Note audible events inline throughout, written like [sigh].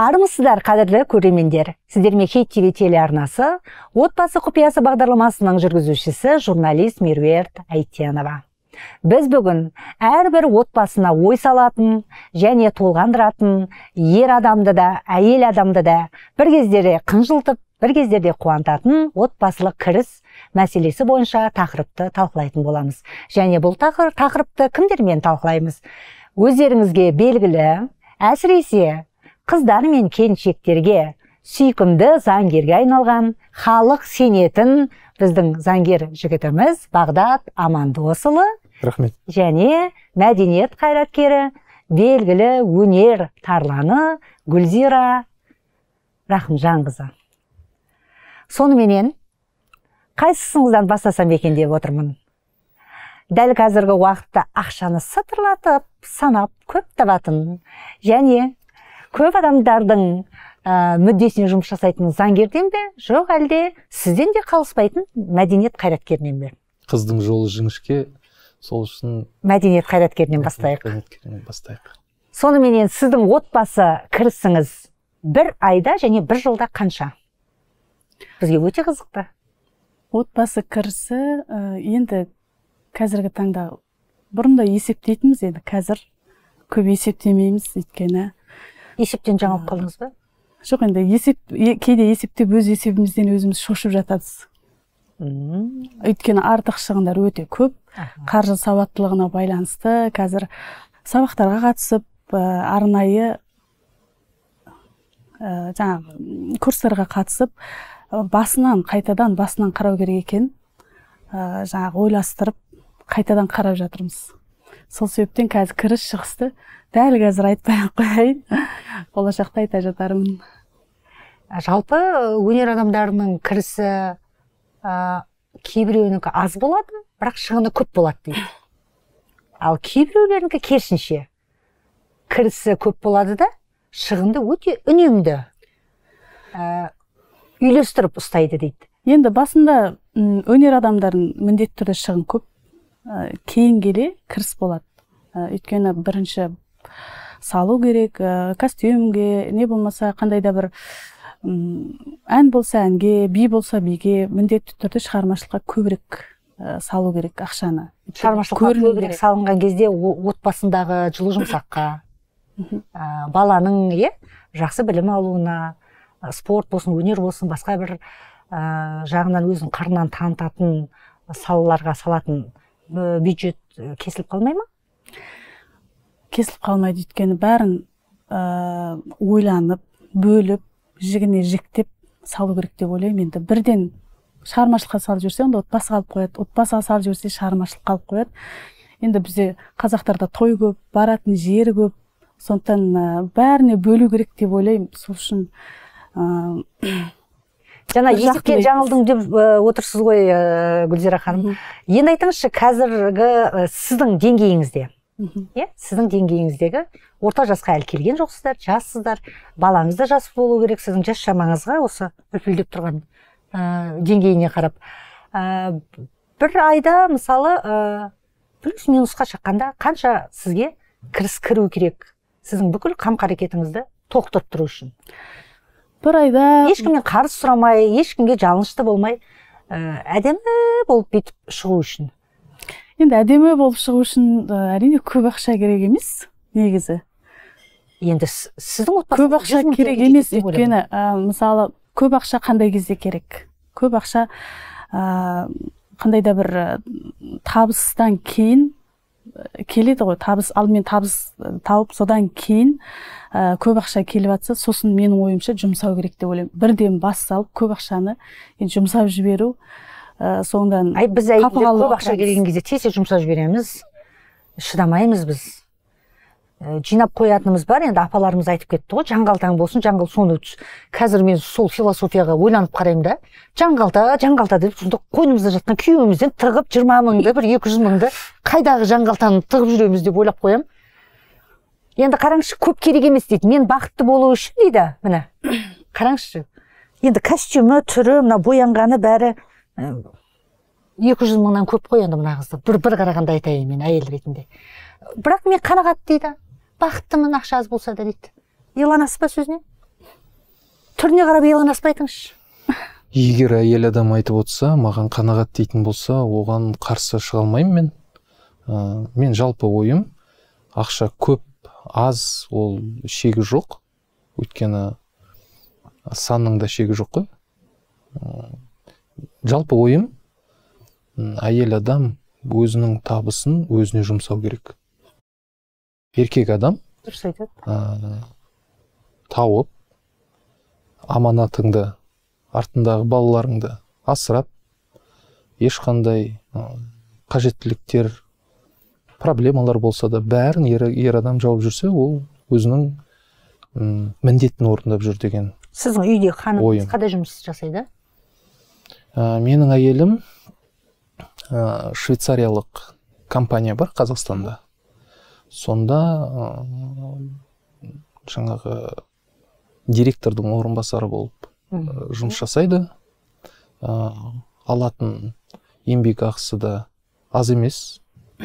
армысыздар қадірлі көрермендер сіздермен хит тв телеарнасы отбасы құпиясы бағдарламасының жүргізушісі журналист меруерт әйтенова біз бүгін әрбір отбасына ой салатын және толғандыратын ер адамды да әйел адамды да бір кездері қынжылтып бір кездерде қуантатын отбасылық кіріс мәселесі бойынша тақырыпты талқылайтын боламыз және бұл тақырыпты кімдермен талқылаймыз өздеріңізге белгілі әсіресе қыздар мен келіншектерге сүйкімді заңгерге айналған халық сенетін біздің заңгер жігітіміз бағдат амандосұлы рахмет және мәдениет қайраткері белгілі өнер тарланы гүлзира рахымжанқызы соныменен қайсысыңыздан бастасам екен деп отырмын дәл қазіргі уақытта ақшаны сытырлатып санап көп табатын және көп адамдардың ә, мүддесіне жұмыс жасайтын заңгерден бе жоқ әлде сізден де қалыспайтын мәдениет қайраткерінен бе қыздың жолы жіңішке сол үшін мәдениет қайраткерінен бастайық қайраткерінен бастайық соныменен сіздің отбасы кірісіңіз бір айда және бір жылда қанша бізге өте қызықты отбасы кірісі енді қазіргі таңда бұрында есептейтінбіз енді қазір көп есептемейміз өйткені есептен жаңылып қалдыңыз ба жоқ енді есеп кейде есептеп өз есебімізден өзіміз шошып жатамыз өйткені артық шығындар өте көп қаржы сауаттылығына байланысты қазір сабақтарға қатысып ә, арнайы ә, жаңағы курстарға қатысып э, басынан қайтадан басынан қарау керек екен ә, жаңағы ойластырып қайтадан қарап жатырмыз сол себептен қазір кіріс шығысты дәл қазір айтпай ақ қояйын болашақта айта жатармын жалпы э, өнер адамдарының кірісі ә, кейбіреуінікі аз болады бірақ шығыны көп болады дейді ал кейбіреулерінікі керісінше кірісі көп болады да шығынды өте үнемді ә, үйлестіріп ұстайды дейді енді басында өнер адамдарын міндетті түрде шығын көп ә, кейін келе кіріс болады өйткені бірінші салу керек ә, костюмге не болмаса қандай да бір ән болса әнге би болса биге міндетті түрде шығармашылыққа көбірек э, салу керек ақшаны шығармашылыққа көбірек салынған кезде отбасындағы жылы жұмсаққа ә, баланың иә жақсы білім алуына спорт болсын өнер болсын басқа бір ә, жағынан өзін қарынан танытатын салаларға салатын э, бюджет кесіліп қалмай ма кесіліп қалмайды өйткені бәрін ә, ойланып бөліп жігіне жіктеп салу керек деп ойлаймын енді бірден шығармашылыққа салып жіберсе онда отбасы қалып қояды отбасыға салып жіберсе шығармашылық қалып қояды енді бізде қазақтарда той көп баратын жері көп сондықтан бәріне бөлу керек деп ойлаймын сол үшін ә, [coughs] жаңа есіктен жаңылдың деп отырсыз ғой ә, гүлзира ханым енді айтыңызшы қазіргі сіздің деңгейіңізде иә сіздің деңгейіңіздегі орта жасқа әлі келген жоқсыздар жассыздар балаңыз да жас болу керек сіздің жас шамаңызға осы үлпілдеп тұрған ә, деңгейіне қарап ә, бір айда мысалы ә, плюс минусқа шаққанда қанша сізге кіріс кіру керек сіздің бүкіл қам қарекетіңізді толықтырып тұру үшін бір айда ешкімнен қарыз сұрамай ешкімге жалынышты болмай ә, әдемі болып бүйтіп шығу үшін енді әдемі болып шығу үшін әрине көп ақша керек емес негізі енді сіздің көп ақша керек емес өйткені мысалы көп ақша қандай кезде керек көп ақша қандай да бір табыстан кейін келеді ғой табыс алдымен табыс тауып содан кейін ә, көп ақша келіп жатса сосын менің ойымша жұмсау керек деп ойлаймын бірден бас салып көп ақшаны енді жұмсап жіберу ә, соңдан әй біз әйелдер көп ақша келген кезде тез тез жұмсап жібереміз шыдамаймыз біз жинап қоятынымыз бар енді апаларымыз айтып кетті ғой жаңғалтаң болсын жаңғал соны қазір мен сол философияға ойланып қараймын да жаңғалта жаңғалта деп сонда қойнымызда жатқан күйеуімізден тығып жиырма мыңды бір екі жүз мыңды қайдағы жаңғалтаны тығып жүреміз деп ойлап қоямын енді қараңызшы көп керек емес дейді мен бақытты болу үшін дейді міне қараңызшы енді костюмі түрі мына боянғаны бәрі екі жүз мыңнан көп қой енді мына қызды бір бір қарағанда айтайын мен әйел ретінде бірақ мен қанағат дейді бақыттымын ақша аз болса да дейді ба сөзіне түріне қарап ба айтыңызшы егер әйел адам айтып отырса маған қанағат дейтін болса оған қарсы шыға алмаймын мен ә, мен жалпы ойым ақша көп аз ол шегі жоқ өйткені санның да шегі жоқ қой жалпы ойым әйел адам өзінің табысын өзіне жұмсау керек еркек адам дұрыс айтады ә, тауып аманатыңды артындағы балаларыңды асырап ешқандай қажеттіліктер проблемалар болса да бәрін ер, адам жауып жүрсе ол өзінің міндетін орындап жүр деген сіздің үйде қаныңыз қандай жұмыс жасайды ә, менің әйелім ә, швейцариялық компания бар қазақстанда сонда ә, жаңағы директордың орынбасары болып жұмыс жасайды ә, алатын еңбекақысы да аз емес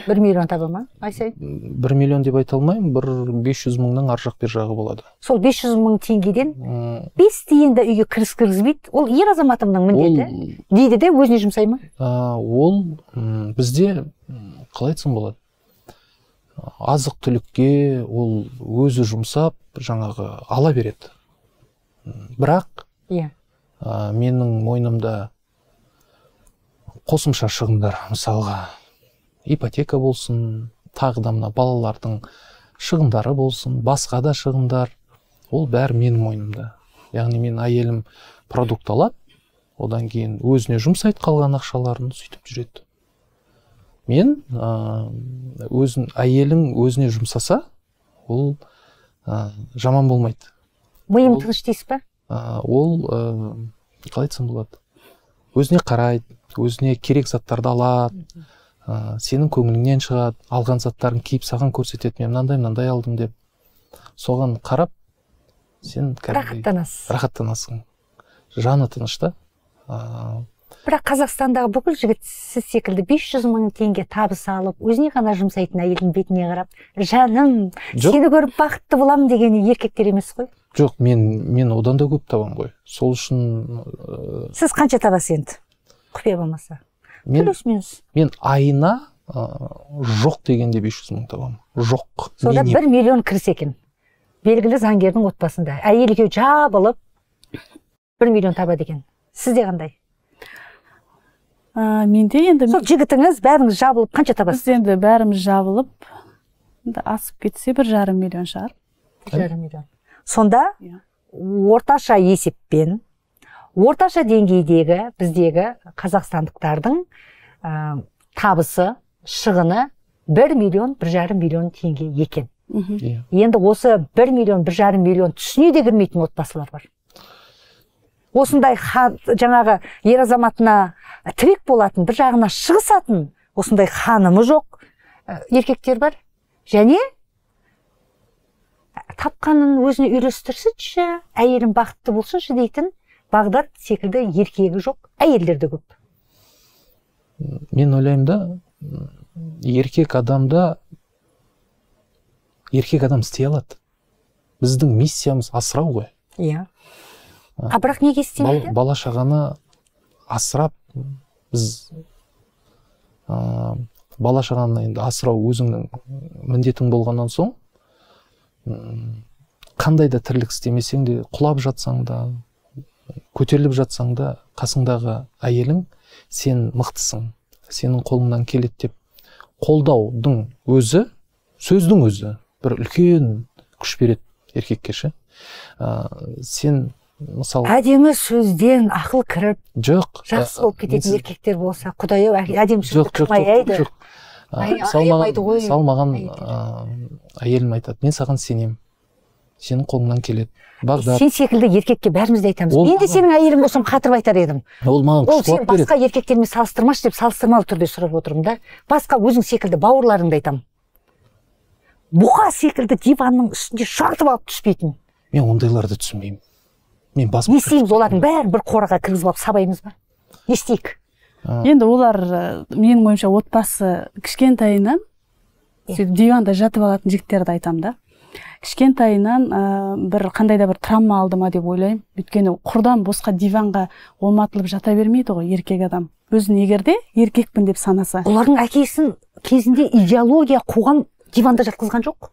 бір миллион таба ма ай сайын бір миллион деп айта алмаймын бір бес жүз мыңның ар жақ бер жағы болады сол бес жүз мың теңгеден бес тиын да үйге кіріс кіргізбейді ол ер азаматымның міндеті дейді де өзіне жұмсай ма ол бізде қалай айтсам болады азық түлікке ол өзі жұмсап жаңағы ала береді бірақ иә менің мойнымда қосымша шығындар мысалға ипотека болсын тағы да мына балалардың шығындары болсын басқа да шығындар ол бәрі менің мойнымда яғни мен әйелім продукт алады одан кейін өзіне жұмсайды қалған ақшаларын сөйтіп жүреді мен ә, өзін әйелің өзіне жұмсаса ол ә, жаман болмайды миым тыныш дейсіз ба ол ә, қалай айтсам болады өзіне қарайды өзіне керек заттарды алады ә, сенің көңіліңнен шығады алған заттарын киіп саған көрсетеді мен мынандай мынандай алдым деп соған қарап сен рахаттанасың рахаттанасың жаны тыныш та ә... бірақ қазақстандағы бүкіл жігіт сіз секілді 500 мың теңге табыс алып өзіне ғана жұмсайтын әйелдің бетіне қарап жаным жоқ. сені көріп бақытты боламын деген еркектер емес қой жоқ мен мен одан да көп табамын ғой сол үшін ә... сіз қанша табасыз енді құпия болмаса мен плюс минус мен айына ыыы жоқ дегенде 500 жүз мың табамын жоқ сонда бір миллион кіріс екен белгілі заңгердің отбасында әйел екеуі жабылып бір миллион табады екен сізде қандай ә, менде енді сол жігітіңіз бәріңіз жабылып қанша табасыз біз енді бәріміз жабылып асып кетсе бір жарым миллион шығар бір жарым миллион сонда иә. орташа есеппен орташа деңгейдегі біздегі қазақстандықтардың ә, табысы шығыны бір миллион бір жарым миллион теңге екен иә. енді осы бір миллион бір жарым миллион түсіне де кірмейтін отбасылар бар осындай хан, жаңағы ер азаматына тірек болатын бір жағына шығысатын осындай ханымы жоқ еркектер бар және тапқанын өзіне үйлестірсінші әйелім бақытты болсыншы дейтін бағдат секілді еркегі жоқ әйелдер де көп мен ойлаймын да еркек адамда еркек адам істей алады біздің миссиямыз асырау ғой иә а бірақ неге істемейді бала шағаны асырап біз ә, бала шағаны енді асырау өзіңнің міндетің болғаннан соң қандай да тірлік істемесең де құлап жатсаң да көтеріліп жатсаң да қасыңдағы әйелің сен мықтысың сенің қолыңнан келеді деп қолдаудың өзі сөздің өзі бір үлкен күш береді еркекке ше ә, сен мысалы әдемі сөзден ақыл кіріп жоқ жақсы болып кететін еркектер болса құдай ау әдемі сөзді әйелім айтады мен саған сенемін сенің қолыңнан келеді бағдар сен секілді еркекке бәріміз де айтамыз мен де сенің әйелің болсам қатырып айтар едім ол маған ол сен басқа еркектермен салыстырмашы деп салыстырмалы түрде сұрап отырмын да басқа өзің секілді бауырларыңды айтамын бұқа секілді диванның үстінде шартып алып түспейтін мен ондайларды түсінбеймін мен бас не істейміз олардың бәрін бір қораға кіргізіп алып сабаймыз ба не істейік енді олар э, менің ойымша отбасы кішкентайынан сөйтіп диванда жатып алатын жігіттерді айтамын да кішкентайынан ә, бір қандай да бір травма алды ма деп ойлаймын өйткені құрдан босқа диванға оматылып жата бермейді ғой еркек адам өзін егер де еркекпін деп санаса олардың әкесін кезінде идеология қоғам диванда жатқызған жоқ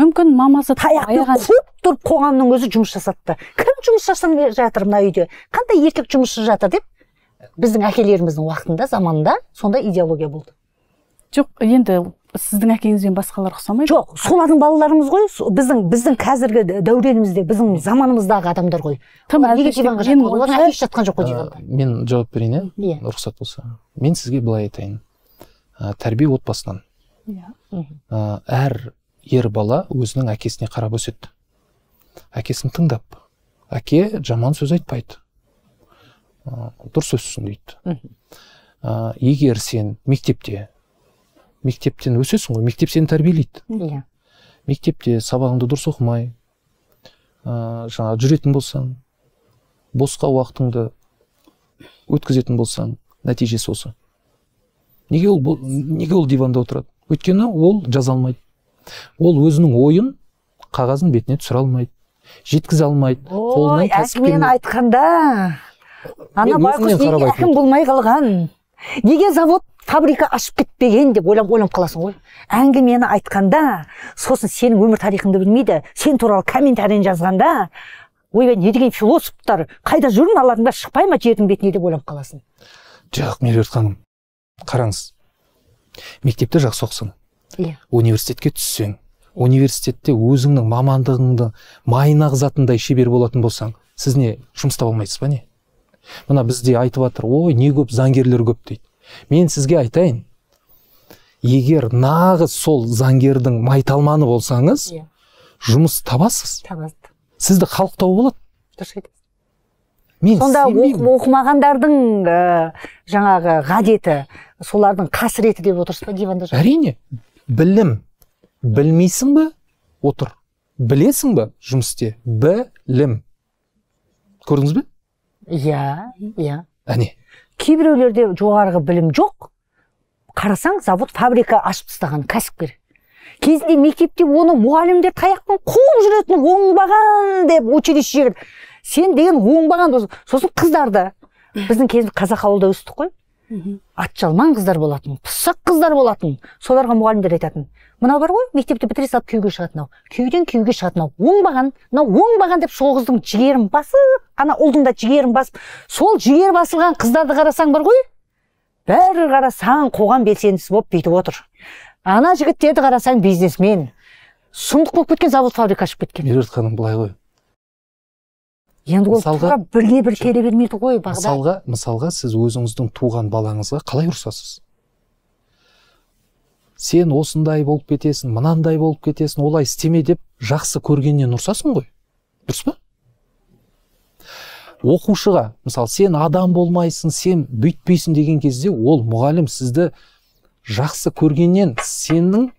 мүмкін мамасы таяқты қуып тұрып қоғамның өзі жұмыс жасатты кім жұмыс жасап жатыр мына үйде қандай еркек жұмысшы жатыр деп біздің әкелеріміздің уақытында заманында сондай идеология болды жоқ енді сіздің әкеңізбен басқалар ұқсамайды жоқ солардың балаларымыз ғой біздің біздің қазіргі дәуренімізде біздің заманымыздағы адамдар ғой неге жоқ қой ә, мен жауап берейін иә иә рұқсат болса мен сізге былай айтайын ә, тәрбие отбасынан иә ә, әр ер бала өзінің әкесіне қарап өседі әкесін тыңдап әке жаман сөз айтпайды дұрыс өссін дейді егер сен мектепте мектептен өсесің ғой мектеп сені тәрбиелейді иә мектепте сабағыңды дұрыс оқымай ә, жаңа жүретін болсаң босқа уақытыңды өткізетін болсаң нәтижесі осы неге ол неге ол диванда отырады өйткені ол жаза алмайды ол өзінің ойын қағаздың бетіне түсіре алмайды жеткізе алмайды ой әкіммен айтқанда ана байқұс неге әкім болмай қалған неге завод фабрика ашып кетпеген деп ойланып ойланып қаласың ғой әңгімені айтқанда сосын сенің өмір тарихыңды білмейді сен туралы комментарий жазғанда ойбай не деген философтар қайда жүр мыналардың бәрі шықпай ма жердің бетіне деп ойланып қаласың жоқ меруерт ханым қараңыз мектепте жақсы оқысаң иә университетке түссең университетте өзіңнің мамандығыңды майын ағызатындай шебер болатын болсаң сіз не жұмыс таба алмайсыз ба не мына бізде айтып жатыр ой не көп заңгерлер көп дейді мен сізге айтайын егер нағыз сол заңгердің майталманы болсаңыз иә. жұмыс табасыз сізді халық тауып алады дұрыс айтасыз мен сонда оқымағандардың ә, жаңағы ғадеті солардың қасіреті деп отырсыз ба диванда жатып әрине білім білмейсің ба отыр білесің ба жұмыс істе білім көрдіңіз бе иә иә әне кейбіреулерде жоғарғы білім жоқ қарасаң завод фабрика ашып тастаған кәсіпкер кезінде мектепте оны мұғалімдер таяқпен қуып жүретін оңбаған деп училищеге сен деген оңбаған сосын қыздарды біздің кезіміз қазақ ауылда өстік қой Атжалман қыздар болатын пысық қыздар болатын соларға мұғалімдер айтатын мынау бар ғой мектепті бітіре салып күйеуге шығатын ау күйеуден күйеуге шығатын ау оңбаған мынау оңбаған деп сол қыздың жігерін басып ана ұлдың да жігерін басып сол жігер басылған қыздарды қарасаң бар ғой бәрі қарасаң қоғам белсендісі болып бүйтіп отыр ана жігіттерді қарасаң бизнесмен сұмдық болып кеткен завод фабрика ашып кеткен меруерт ханым былай ғой енді ол мысалға, бірге бір келе бермейді ғой бағдар. мысалға мысалға сіз өзіңіздің туған балаңызға қалай ұрсасыз сен осындай болып кетесің мынандай болып кетесің олай істеме деп жақсы көргеннен ұрсасың ғой дұрыс па оқушыға мысалы сен адам болмайсың сен бүйтпейсің деген кезде ол мұғалім сізді жақсы көргеннен сенің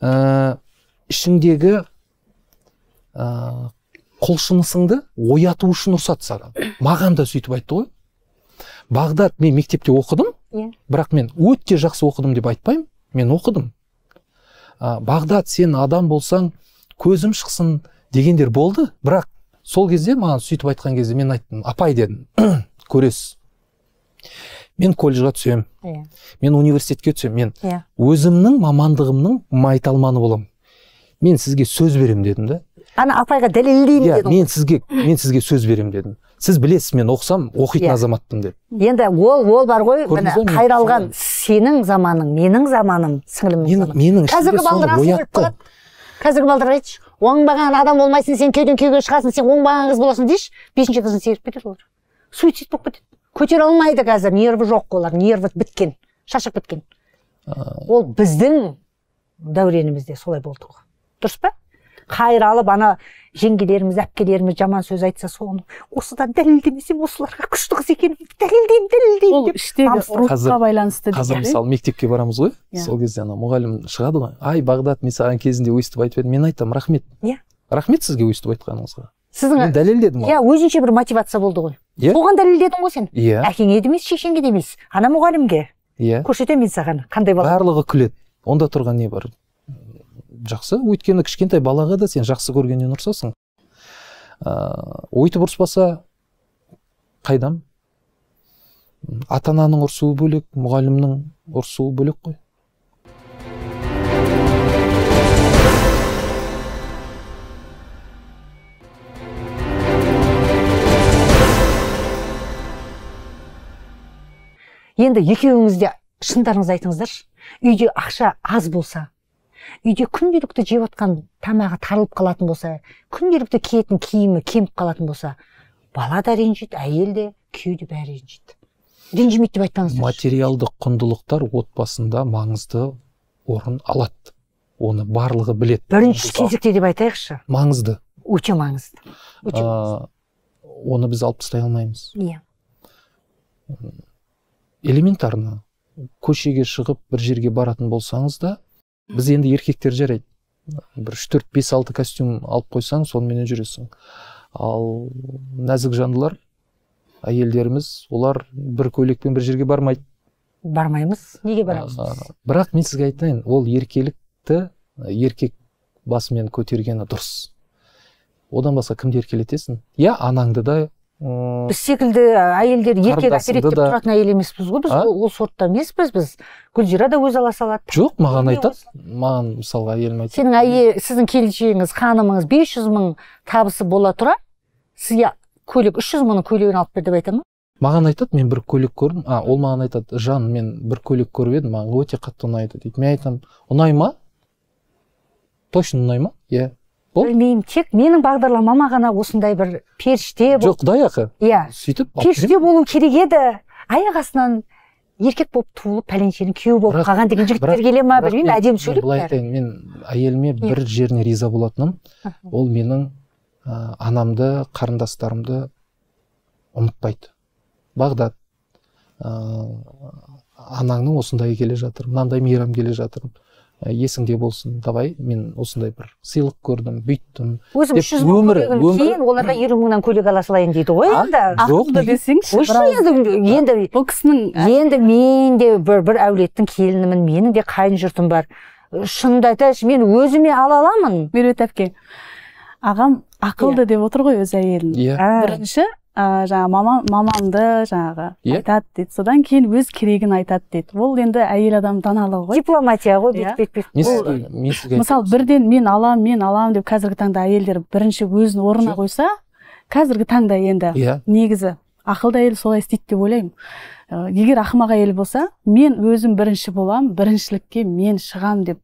ә, ішіңдегі э, құлшынысыңды ояту үшін рұқсат саған маған да сөйтіп айтты ғой бағдат мен мектепте оқыдым иә. бірақ мен өте жақсы оқыдым деп айтпаймын мен оқыдым а, бағдат сен адам болсаң көзім шықсын дегендер болды бірақ сол кезде маған сөйтіп айтқан кезде мен айттым апай дедім [clears throat] көресіз мен колледжға түсемін yeah. Иә. мен университетке түсемін мен yeah. Иә. өзімнің мамандығымның майталманы боламын мен сізге сөз беремін дедім да ана апайға дәлелдеймін иә, yeah, мен сізге мен сізге сөз беремін дедім сіз білесіз мен оқысам оқитын иә. азаматпын деп енді ол ол бар ғой міне қайралған сенің заманың менің заманым сіңілімнің қазіргі балдар қазіргі балдар айтшы оңбаған адам болмайсың сен күйеуден күйеуге шығасың сен оңбаған қыз боласың дейші бесінші қызын серіп кетеді олар суицид болып кетеді көтере алмайды қазір нервы жоқ олар нерві біткен шаршап кеткен ол біздің дәуренімізде солай болды ғой дұрыс па қайралып ана жеңгелеріміз әпкелеріміз жаман сөз айтса соны осыдан дәлелдемесем осыларға күшті қыз екенін дәлелдеймін дәлелдеймін ол байланысты қазір мысалы иә? мектепке барамыз ғой иә. сол кезде ана мұғалім шығады ғой ай бағдат мен саған кезінде өйстіп айтып едім мен айтамын рахмет иә рахмет сізге өйстіп айтқаныңызға сіздің дәлелдедім дәлелдедім иә өзінше бір мотивация болды ғой иә соған дәлелдедің ғой сен иә yeah. әкеңе де емес шешеңе де емес ана мұғалімге иә көрсетемін мен саған қандай бала барлығы күледі онда тұрған не бар жақсы өйткені кішкентай балаға да сен жақсы көргеннен ұрсасың ыыы өйтіп ұрыспаса қайдам ата ананың ұрсуы бөлек мұғалімнің ұрсуы бөлек қой енді екеуіңіз де шындарыңызды айтыңыздаршы үйде ақша аз болса үйде күнделікті жеп отқан тамағы тарылып қалатын болса күнделікті киетін киімі кеміп қалатын болса бала да ренжиді әйел де күйеу де бәрі ренжиді ренжімейді деп айтпаңыз материалдық құндылықтар отбасында маңызды орын алады оны барлығы білет бірінші кезекте деп айтайықшы маңызды өте маңызды өте ә, оны біз алып тастай алмаймыз иә элементарно көшеге шығып бір жерге баратын болсаңыз да біз енді еркектер жарайды бір үш төрт бес алты костюм алып қойсаң соныменен жүресің ал нәзік жандылар әйелдеріміз олар бір көйлекпен бір жерге бармайды бармаймыз неге барамыз бірақ мен сізге айтайын ол еркелікті еркек басымен көтергені дұрыс одан басқа кімді еркелетесің иә анаңды да біз секілді әйелдер еркек әсер деп тұратын әйел емеспіз ғой біз ол сортта емеспіз біз гүлзира да өзі ала салады жоқ маған айтады маған мысалы әйелім айтады сенің әйел сіздің келіншегіңіз ханымыңыз бес жүз мың табысы бола тұра сізге көйлек үш жүз мыңның көйлегін алып бер деп айта ма маған айтады мен бір көйлек көрдім а ол маған айтады жан мен бір көйлек көріп едім маған өте қатты ұнайды дейді мен айтамын ұнай ма точно ұнай ма иә болды білмеймін тек менің бағдарламама ғана осындай бір періште бол... жоқ құдай ақы иә сөйтіп періште болу керек еді аяқ астынан еркек болып туылып пәленшенің күйеуі болып қалған деген жігіттер келе ма білмеймін әдемі сөйлеп былай айтайын мен әйеліме иә. бір жеріне риза болатыным ол менің анамды қарындастарымды ұмытпайды бағдат ә, анаңның осындай келе жатыр мынандай мейрам келе жатыр Э, есіңде болсын давай мен осындай бір сыйлық көрдім бүйттім өзім үш жүз кейін оларға елу мыңнан көйлек ала салайын дейді ғой енді ақылды енді енді бұл кісінің енді мен де бір бір әулеттің келінімін менің де қайын жұртым бар шынымды айтайыншы мен өзіме ала аламын меруерт әпке ағам ақылды иә. деп отыр ғой өз әйелін иә бірінші ә, жаңағы мамамды жаңағы айтады дейді содан кейін өз керегін айтады дейді ол енді әйел адам даналығы ғой дипломатия ғой бүйтіп бүйтіп мысалы бірден мен алам мен алам деп қазіргі таңда әйелдер бірінші өзін орнына қойса қазіргі таңда енді негізі ақылды әйел солай істейді деп ойлаймын егер ақымақ әйел болса мен өзім бірінші боламын біріншілікке мен шығам деп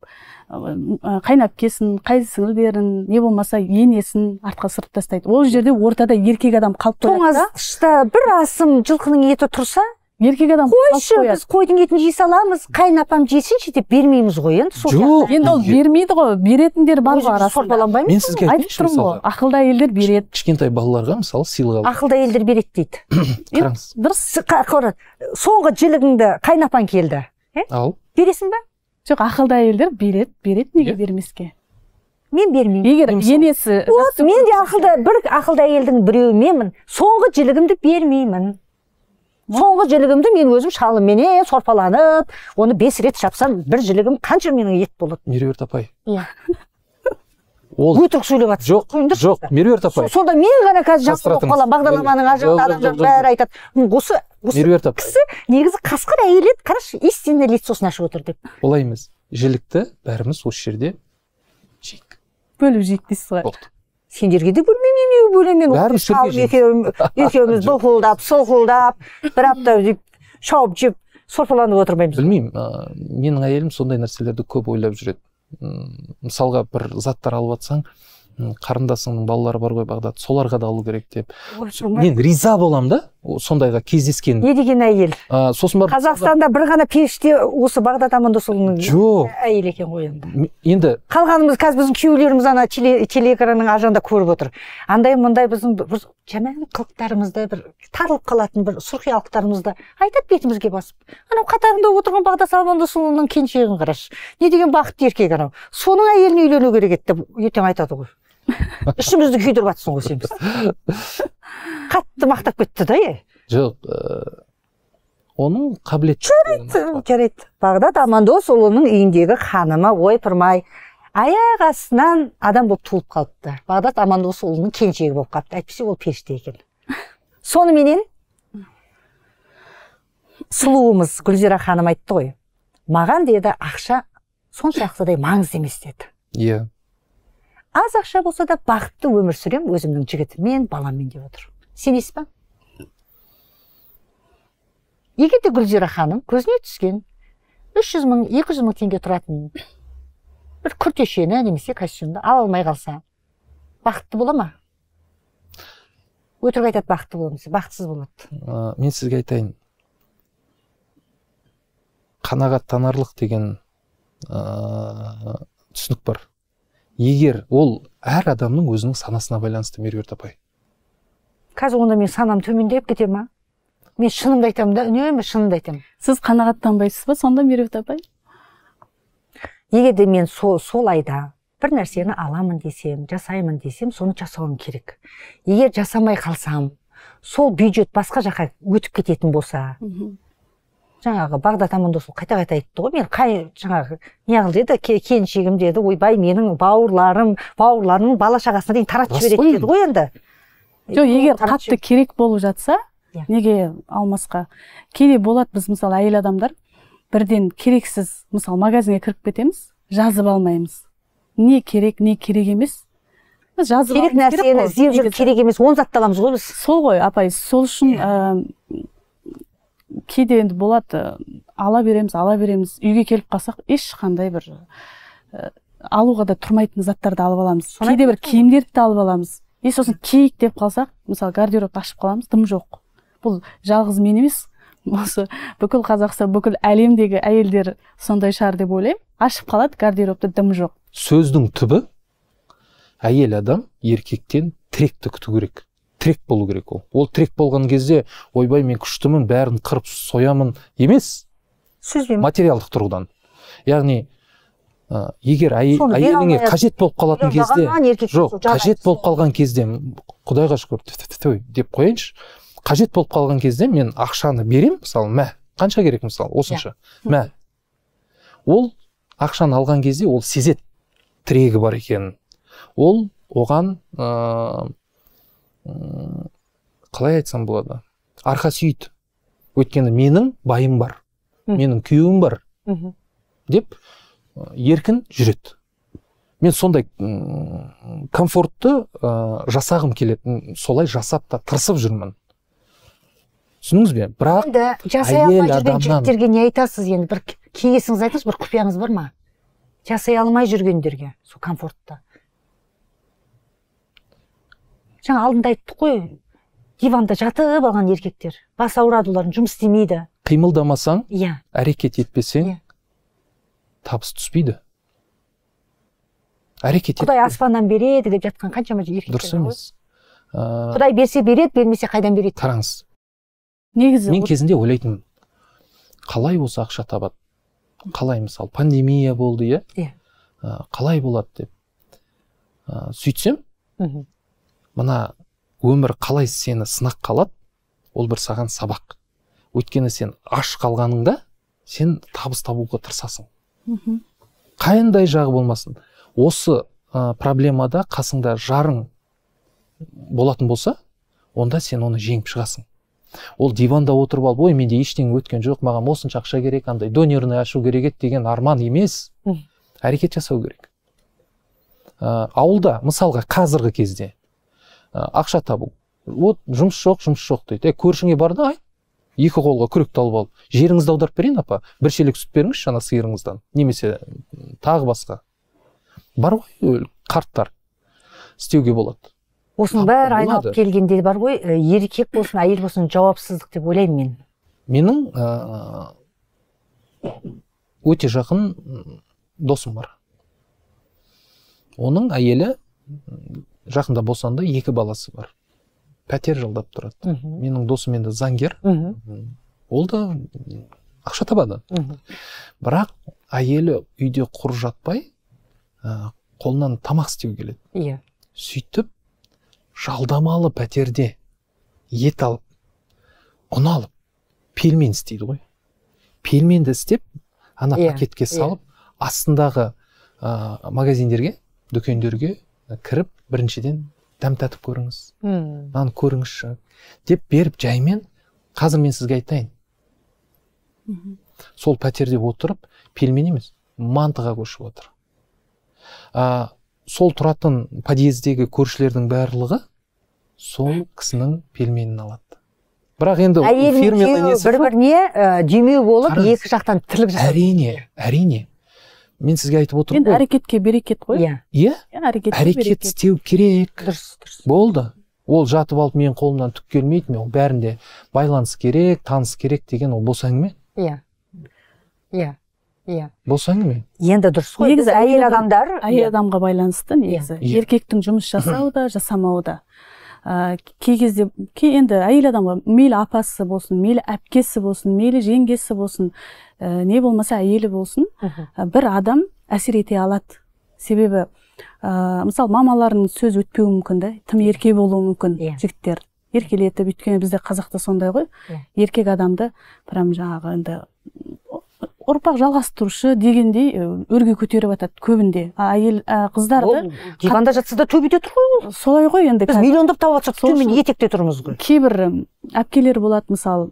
қайын әпкесін қай сіңілдерін не болмаса енесін артқа сырып тастайды ол жерде ортада еркек адам қалып қояды тоңазытқышта бір асым жылқының еті тұрса еркек адам қойшы біз қойдың етін жей саламыз қайын апам жесінші деп бермейміз ғой енді сол жоқ енді ол бермейді ғой беретіндер бар ғой арасында мен сізге айтып тұрмын ғой ақылды әйелдер береді кішкентай балаларға мысалы сыйлық ақылды әйелдер береді дейді [coughs] қараңыз дұрыс соңғы жілігіңді қайын апаң келді ал бересің ба жоқ ақылды әйелдер береді береді неге иә. бермеске мен бермеймін егер енесі вот мен де ақылды бір ақылды әйелдің біреуіменмін соңғы жілігімді бермеймін соңғы жілігімді мен өзім шалыменен сорпаланып оны бес рет шапсам бір жілігім қанша менің ет болады меруерт апай иә ол өтірік сөйлеп жатыр жоқ жоқ меруерт апай сонда мен ғана қазір жақсы болып қаламын бағдарламаның ар жағында адамдар бәрі айтады осы меруерт апай кісі негізі қасқыр әйел еді қарашы истинный лицосын ашып отыр деп олай емес жілікті бәріміз осы жерде жейік бөліп жейік дейсіз ғой болды сендерге де бөлмеймін мен бөлемін екеуміз былқылдап солқылдап бір апта шауып жеп сорпаланып отырмаймыз білмеймін менің әйелім сондай нәрселерді көп ойлап жүреді мысалға бір заттар алып жатсаң қарындасыңның балалары бар ғой бағдат соларға да алу керек деп мен риза боламын да сондайға кездескен не деген әйел ә, сосын барып қазақстанда бір ғана періште осы бағдат амандосұлының жоқ әйелі екен ғой енді енді қалғанымыз қазір біздің күйеулеріміз ана телеэкранның ар жағында көріп отыр андай мындай біздің бір жаман қылықтарымызды бір тарылып қалатын бір сұрқиялықтарымызды айтады бетімізге басып анау қатарында отырған бағдат амандосұлының келіншегін қарашы не деген бақытты еркек анау соның әйеліне үйлену керек еді деп ертең айтады ғой [laughs] ішімізді күйдіріп жатрсың ғой сен бізді [laughs] қатты мақтап кетті да е жоқ оның қабілеті жарайды жарайды бағдат амандосұлының үйіндегі ханымы ойпырмай аяқ астынан адам болып туылып қалыпты бағдат амандосұлының келіншегі болып қалыпты әйтпесе ол періште екен [laughs] соныменен сұлуымыз гүлзира ханым айтты ғой маған деді ақша соншалықтыдай маңызды емес деді иә yeah аз ақша болса да бақытты өмір сүремін өзімнің жігітіммен баламмен деп отыр сенесіз ба егер де гүлзира ханым көзіне түскен үш жүз мың екі жүз мың теңге тұратын бір күртешені немесе костюмді ала алмай қалса бақытты бола ма өтірік айтады бақытты десе бақытсыз болады ә, мен сізге айтайын қанағаттанарлық деген ә, түсінік бар егер ол әр адамның өзінің санасына байланысты меруерт апай қазір онда мен санам төмендеп кете ма мен шынымды айтамын да үнемі шынымды айтамын сіз қанағаттанбайсыз ба сонда меруерт апай егер де мен сол, сол айда бір нәрсені аламын десем жасаймын десем соны жасауым керек егер жасамай қалсам сол бюджет басқа жаққа өтіп кететін болса жаңағы бағдат амандос қайта қайта айтты ғой мен қай жаңағы неғыл деді келіншегім деді ойбай менің бауырларым бауырларымның бала шағасына дейін таратып жібереді деді ғой енді жоқ егер қатты керек болып жатса иә. неге алмасқа кейде болады біз мысалы әйел адамдар бірден керексіз мысалы магазинге кіріп кетеміз жазып алмаймыз не керек не керек емес біз керек нәрсені іздеп жүріп керек емес оны затты аламыз ғой біз сол ғой апай сол үшін иә кейде енді болады ала береміз ала береміз үйге келіп қалсақ ешқандай бір ә, алуға да тұрмайтын заттарды алып аламыз кейде бір киімдерді де алып аламыз и сосын киік деп қалсақ мысалы гардеробты ашып қаламыз дым жоқ бұл жалғыз мен емес осы бүкіл қазақстан бүкіл әлемдегі әйелдер сондай шығар деп ойлаймын ашып қалады гардеробта дым жоқ сөздің түбі әйел адам еркектен тіректі күту керек тірек болу керек ол ол тірек болған кезде ойбай мен күштімін бәрін қырып соямын емес сөзбен материалдық тұрғыдан яғни ә, егер әйеліңе қажет болып қалатын кезде жоқ қажет болып қалған кезде құдайға шүкір деп қояйыншы қажет болып қалған кезде мен ақшаны беремін мысалы мә қанша керек мысалы осынша иә. мә ол ақшаны алған кезде ол сезет тірегі бар екенін ол оған қалай айтсам болады арқа сүйейді өйткені менің байым бар менің күйеуім бар деп еркін жүреді мен сондай комфортты ә, жасағым келеді солай жасап та тырысып жүрмін түсіндіңіз бе бірақ енді жасай алмай жүрген жігіттерге не айтасыз енді бір кеңесіңізді айтыңызшы бір құпияңыз бар ма жасай алмай жүргендерге сол комфортты жаңа алдында айттық қой диванда жатып алған еркектер бас ауырады олардың жұмыс істемейді қимылдамасаң иә yeah. әрекет етпесең yeah. Иә. табыс түспейді әрекет құдай аспаннан береді деп жатқан қаншама еркектер дұрыс емес құдай берсе береді бермесе қайдан береді қараңыз негізі мен кезінде ойлайтынмын қалай осы ақша табады қалай мысалы пандемия болды иә иә қалай болады деп сөйтсем мына өмір қалай сені сынақ қалады ол бір саған сабақ өйткені сен аш қалғаныңда сен табыс табуға тырысасың мхм жағы болмасын осы ә, проблемада қасыңда жарың болатын болса онда сен оны жеңіп шығасың ол диванда отырып алып ой менде ештеңе өткен жоқ маған осынша ақша керек андай донерный ашу керек еді деген арман емес әрекет жасау керек ә, ауылда мысалға қазіргі кезде Э, ақша табу вот жұмыс жоқ жұмыс жоқ дейді е көршіңе бар да айт екі қолға күректі алып ал жеріңізді аударып берейін апа бір шелек сүт беріңізші ана сиырыңыздан немесе тағы басқа бар ғой қарттар істеуге болады осының бәрі айналып келгенде бар ғой э, еркек болсын әйел болсын жауапсыздық деп ойлаймын мен менің ә, өте жақын досым бар оның әйелі жақында босанды екі баласы бар пәтер жалдап тұрады Үху. менің досым енді заңгер ол да ақша табады Үху. бірақ әйелі үйде құр жатпай қолынан тамақ істеу келеді иә сөйтіп жалдамалы пәтерде ет алып ұн алып пельмен істейді ғой пельменді істеп ана иә. пакетке иә. салып астындағы магазиндерге дүкендерге кіріп біріншіден дәм татып көріңіз мынаны көріңізші деп беріп жаймен қазір мен сізге айтайын сол пәтерде отырып пельмен емес мантыға көшіп отыр а, сол тұратын подъездегі көршілердің барлығы сол кісінің пельменін алады бірақ енді бір біріне ә, демеу болып екі жақтан тірлік әрине әрине мен сізге айтып отырмын енді әрекетке берекет қой иә иә әрекет әрекет істеу керек дұрыс дұрыс болды ол жатып алып менің қолымнан түк келмейді мен бәрінде байланыс керек таныс керек деген ол бос әңгіме иә иә иә бос әңгіме енді дұрыс қой негізі әйел адамдар әйел иә. адамға байланысты иә. негізі иә. еркектің жұмыс [coughs] жасауы да жасамауы да ыыы кей кезде енді әйел адамға мейлі апасы болсын мейлі әпкесі болсын мейлі жеңгесі болсын ә, не болмаса әйелі болсын ә, бір адам әсер ете алады себебі ә, э, мысалы мамаларының сөз өтпеуі мүмкін да тым иә. ерке болуы мүмкін yeah. Иә. жігіттер еркелетіп өйткені бізде қазақта сондай ғой yeah. Иә. еркек адамды прям жаңағы енді ұрпақ жалғастырушы дегендей өрге көтеріп жатады көбінде әйел қыздарды диванда жатса да төбеде тұр ғой солай ғой енді біз миллиондап тауып жатсақ төмен етекте тұрмыз ғой кейбір әпкелер болады мысалы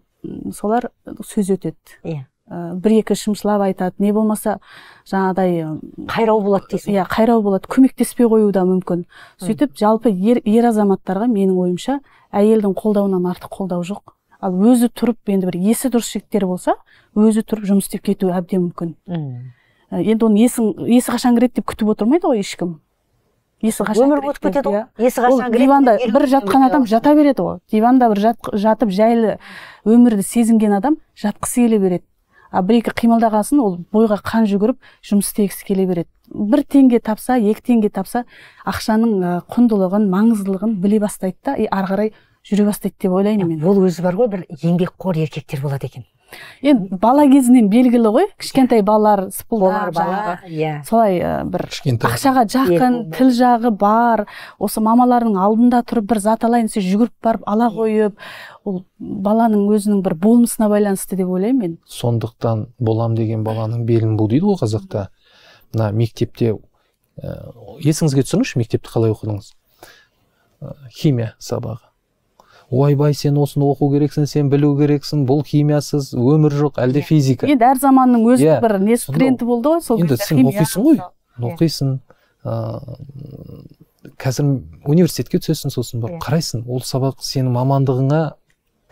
солар сөз өтеді иә Ә, бір екі шымшылап айтады не болмаса жаңағыдай қайрау болады дейсің иә қайрау болады көмектеспей қоюы да мүмкін сөйтіп жалпы ер, ер азаматтарға менің ойымша әйелдің қолдауынан артық қолдау жоқ ал өзі тұрып енді бір есі дұрыс жігіттер болса өзі тұрып жұмыс істеп кетуі әбден мүмкін ә, енді оның есі есі қашан кіреді деп күтіп отырмайды ғой ешкім есі қашан өмір өтіп кетеді ғой иә. есі қашан кіреді диванда бір жатқан адам жата береді ғой диванда бір жатып жайлы өмірді сезінген адам жатқысы келе береді а бір екі қимылдаған соң ол бойға қан жүгіріп жұмыс істегісі келе береді бір теңге тапса екі теңге тапса ақшаның құндылығын маңыздылығын біле бастайды да и ары қарай жүре бастайды деп ойлаймын мен ол өзі бар ғой бір еңбекқор еркектер болады екен енді бала кезінен белгілі ғой кішкентай балалар сыпылдап жаңағы иә солай бір ақшаға жақын тіл жағы бар осы мамаларының алдында тұрып бір зат алайын десе жүгіріп барып ала қойып ол баланың өзінің бір болмысына байланысты деп ойлаймын мен сондықтан болам деген баланың белін бұл дейді ғой қазақта мына мектепте есіңізге түсіріңізші мектепті қалай оқыдыңыз химия сабағы ойбай сен осыны оқу керексің сен білу керексің бұл химиясыз өмір жоқ әлде иә. физика енді әр заманның өзінің иә. бір несі тренді болды ғой сол енді сен оқисың ғой иә. оқисың ыыы қазір университетке түсесің сосын барып қарайсың ол сабақ сенің мамандығыңа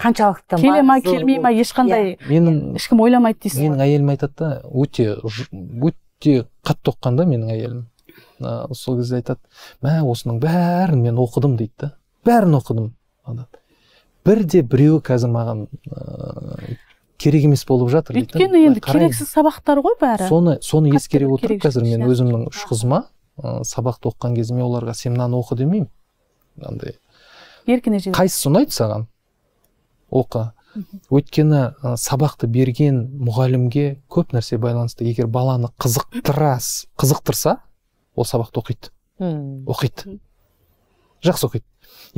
қаншалықты келе ма келмей ма ешқандай менің ешкім ойламайды дейсің менің әйелім айтады да өте өте қатты оқыған да менің әйелім сол кезде айтады мә осының бәрін мен оқыдым дейді да бәрін оқыдым бірде біреуі қазір маған ә, керек емес болып жатыр өйткені енді керексіз сабақтар ғой бәрі соны соны ескере отырып қазір мен өзімнің үш қызыма ә, сабақты оқыған кезіме оларға сен мынаны оқы демеймін андай жібер қайсысы ұнайды саған оқы өйткені сабақты берген мұғалімге көп нәрсе байланысты егер баланы қызықтырас, қызықтырса ол сабақты оқиды оқиды жақсы оқиды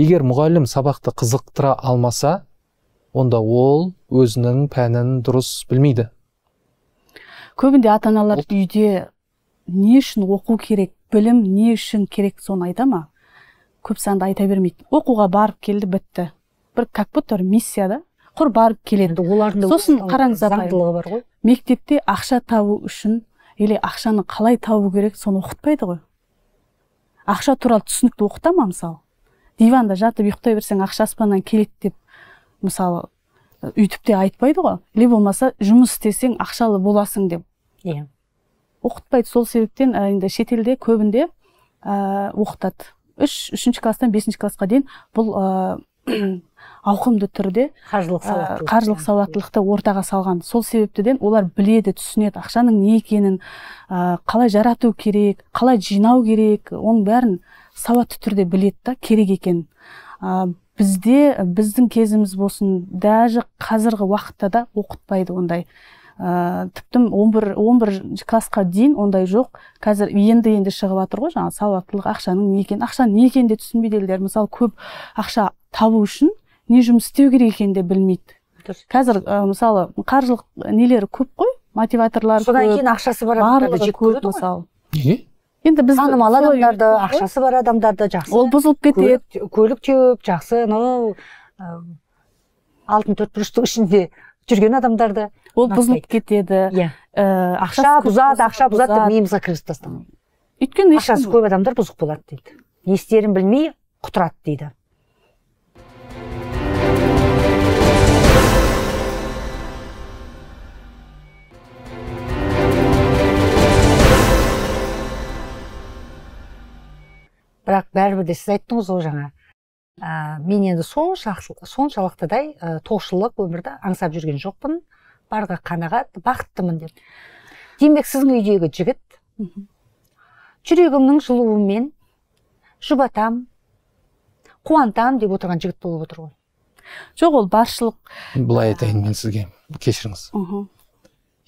егер мұғалім сабақты қызықтыра алмаса онда ол өзінің пәнін дұрыс білмейді көбінде ата аналар үйде не үшін оқу керек білім не үшін керек соны айта ма көп санды айта бермейді оқуға барып келді бітті бір как будто миссия да құр барып келеді олардың сосын қараңыз заңдылығы бар ғой мектепте ақша табу үшін или ақшаны қалай табу керек соны оқытпайды ғой ақша туралы түсінікті оқыта ма мысалы диванда жатып ұйықтай берсең ақша аспаннан келеді деп мысалы үйтіп те айтпайды ғой или болмаса жұмыс істесең ақшалы боласың деп иә yeah. оқытпайды сол себептен енді шетелде көбінде ә, оқытады үш үшінші класстан бесінші классқа дейін бұл ә, [coughs] ауқымды түрде қаржылық сауаттылық қаржылық иә. сауаттылықты ортаға салған сол себептіден олар біледі түсінеді ақшаның не екенін ә, қалай жарату керек қалай жинау керек оның бәрін сауатты түрде біледі да керек екен. ә, бізде біздің кезіміз болсын даже қазіргі уақытта да оқытпайды ондай ә, тіпті 11 11 классқа дейін ондай жоқ қазір енді енді шығып жатыр ғой жаңағы сауаттылық ақшаның не екенін ақшаның не екенін де түсінбейді елдер мысалы көп ақша табу үшін не жұмыс істеу керек екенін де білмейді қазір ә, мысалы қаржылық нелері көп қой мотиваторлар содан кейін ақшасы бар мысалы неге енді біз танымал адамдарды ақшасы бар адамдарды жақсы ол бұзылып кетеді көлік теуіп жақсы анау алтын төрт бұрыштың ішінде жүрген адамдарды ол бұзылып кетеді иә ақша бұзады ақша бұзады деп миымызға кіргізіп тастаған өйткені ақшасы көп адамдар бұзық болады дейді не істерін білмей құтырады дейді бірақ бәрібір де сіз айттыңыз ғой жаңа ә, мен енді соншалықтыдай ә, тоқшылық өмірді аңсап жүрген жоқпын барға қанағат бақыттымын деп демек сіздің үйдегі жігіт жүрегімнің жылуымен жұбатам қуантам деп отырған жігіт болып отыр ғой жоқ ол баршылық былай айтайын мен сізге кешіріңіз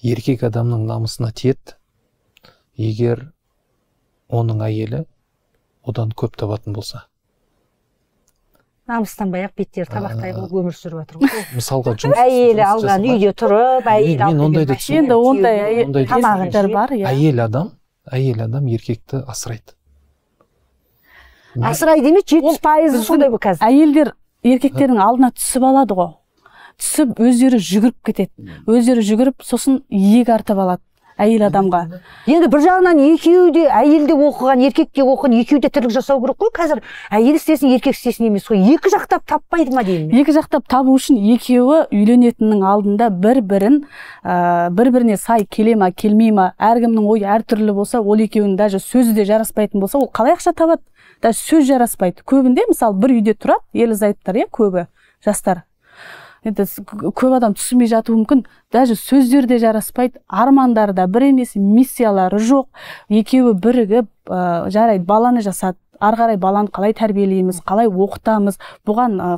еркек адамның намысына тиеді егер оның әйелі одан көп табатын болса намыстанбай ақ беттері табақтай ә, болып өмір сүріп жатыр ғой [laughs] мысалға жұмыс әйелі алған үйде тұрып әйелі мен ондайды енді ондай бар иә әйел адам әйел адам еркекті асырайды асырайды емес жетпіс пайызы сондай ғой қазір әйелдер еркектердің алдына түсіп алады ғой түсіп өздері жүгіріп кетеді өздері жүгіріп сосын иек артып алады әйел адамға енді бір жағынан екеуі де әйел де оқыған еркек те оқыған екеуі де тірлік жасау керек қой қазір әйел істесін еркек істесін емес қой екі жақтап таппайды ма деймін екі жақтап табу үшін екеуі үйленетіннің алдында бір бірін ә, бір біріне сай келе ма келмей ма әркімнің ойы әртүрлі болса ол екеуінің даже сөзі де жараспайтын болса ол қалай ақша табады даже сөз жараспайды көбінде мысалы бір үйде тұрады ерлі зайыптар иә көбі жастар енді көп адам түсінбей жатуы мүмкін даже сөздер де жараспайды армандары да бір емес миссиялары жоқ екеуі бірігіп ә, жарайды баланы жасады ары қарай баланы қалай тәрбиелейміз қалай оқытамыз бұған ә,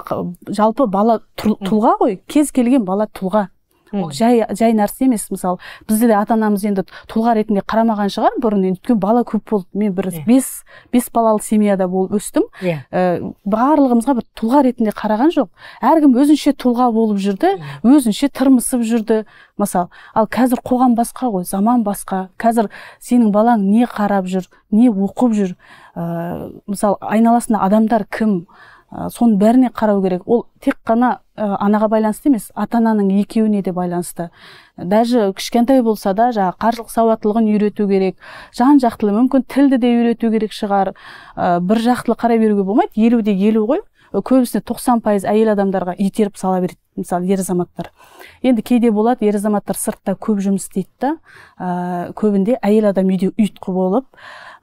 жалпы бала тұлға ғой кез келген бала тұлға ол жай жай нәрсе емес мысалы бізде де ата анамыз енді тұлға ретінде қарамаған шығар бұрын енді өйткені бала көп болды мен бір yeah. Иә. бес бес балалы семьяда болып өстім иә yeah. Э, барлығымызға бір тұлға ретінде қараған жоқ әркім өзінше тұлға болып жүрді иә. өзінше тырмысып жүрді мысалы ал қазір қоғам басқа ғой заман басқа қазір сенің балаң не қарап жүр не оқып жүр ыыы э, мысалы айналасында адамдар кім ә, соның бәріне қарау керек ол тек қана Э, анаға байланысты емес ата ананың екеуіне де байланысты даже кішкентай болса да жаңағы қаржылық сауаттылығын үйрету керек жан жақтылы мүмкін тілді де үйрету керек шығар ә, бір жақтылы қарай беруге болмайды елу де елу ғой э, көбісіне тоқсан пайыз әйел адамдарға итеріп сала береді мысалы ер азаматтар енді кейде болады ер азаматтар сыртта көп жұмыс істейді да ә, көбінде әйел адам үйде ұйытқы болып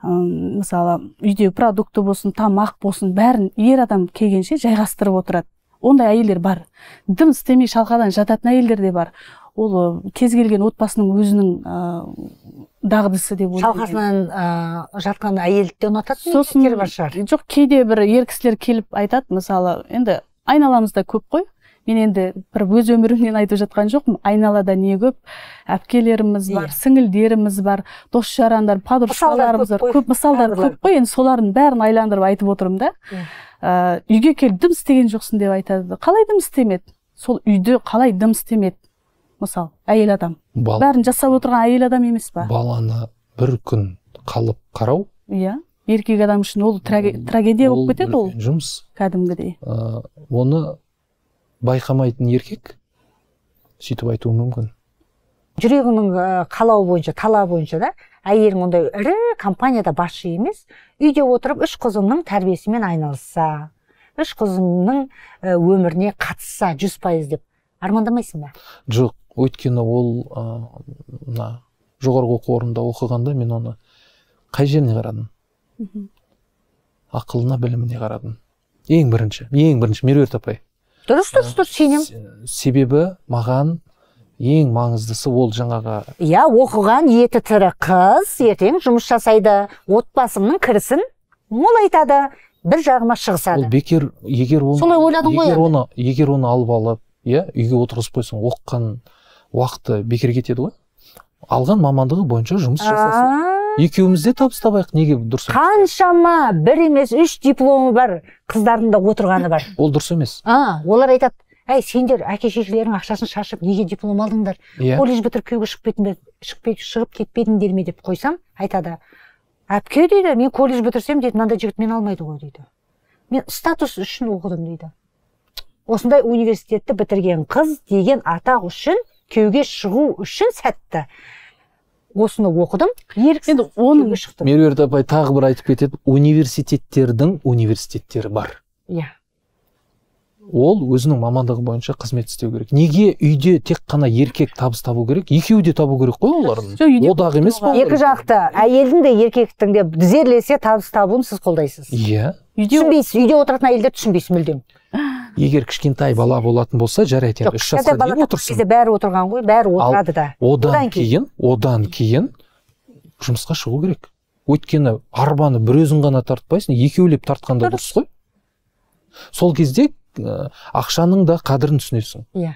мысалы үйде продукты болсын тамақ болсын бәрін ер адам келгенше жайғастырып отырады ондай әйелдер бар дым істемей шалқадан жататын әйелдер де бар ол кез келген отбасының өзінің ә, дағдысы деп ойлаймын шалқасынан ә, жатқан әйелді де ұнататын сосын бар шығар жоқ кейде бір ер кісілер келіп айтады мысалы енді айналамызда көп қой мен енді бір өз өмірімнен айтып жатқан жоқпын айналада не көп әпкелеріміз бар yeah. Иә. сіңілдеріміз бар дос жарандар подружкаларымыз бар көп мысалдар көп қой енді солардың бәрін айландырып айтып отырмын да yeah. Иә ә, үйге келіп дым істеген жоқсың деп айтады қалай дым істемеді сол үйде қалай дым істемеді мысалы әйел адам бәрін жасап отырған әйел адам емес па баланы бір күн қалып қарау иә еркек адам үшін ол трагедия болып кетеді ол жұмыс кәдімгідей ә, оны байқамайтын еркек сөйтіп айтуы мүмкін жүрегінің қалауы бойынша талабы бойынша да әйелің ондай ірі компанияда басшы емес үйде отырып үш қызымның тәрбиесімен айналысса үш қызымның өміріне қатысса жүз пайыз деп армандамайсың ба жоқ өйткені ол мына жоғарғы оқу орнында оқығанда мен оны қай жеріне қарадым ақылына біліміне қарадым ең бірінші ең бірінші меруерт апай дұрыс дұрыс дұрыс сенемін себебі маған ең маңыздысы ол жаңағы иә оқыған еті тірі қыз ертең жұмыс жасайды отбасымның кірісін молайтады бір жағыма шығысады ол бекер егер оны солай ойладың ғой егер оны егер оны алып алып иә үйге отырғызып қойсаң оқыған уақыты бекер кетеді ғой алған мамандығы бойынша жұмыс жасасын екеуміз де табыс табайық неге дұрыс қаншама бір емес үш дипломы бар қыздардың да отырғаны бар ол дұрыс емес а олар айтады әй сендер әке шешелерің ақшасын шашып неге диплом алдыңдар yeah. Иә. колледж бітіріп күйеуге шығып шығып кетпедіңдер ме деп қойсам айтады әпке дейді мен колледж бітірсем дейді мынандай жігіт мені алмайды ғой дейді мен статус үшін оқыдым дейді осындай университетті бітірген қыз деген атақ үшін күйеуге шығу үшін сәтті осыны оқыдым еріксіз енді оның шықтым меруерт апай тағы бір айтып кетеді университеттердің университеттері бар иә ол өзінің мамандығы бойынша қызмет істеу керек неге үйде тек қана еркек табыс табу керек екеуі де табу керек қой олардың одақ емес па екі жақты әйелдің де еркектің де тізерлесе табыс табуын сіз қолдайсыз иә үйде түсінбейсіз үйде отыратын әйелдерді түсінбейсіз мүлдем [gasps] егер кішкентай бала болатын болса жарайды енді үш жасқа дейін отырсын бәрі отырған ғой бәрі отырады да одан кейін одан кейін жұмысқа шығу керек өйткені арбаны бір өзің ғана тартпайсың екеулеп тартқанда дұрыс қой сол кезде Э, ақшаның да қадірін түсінесің иә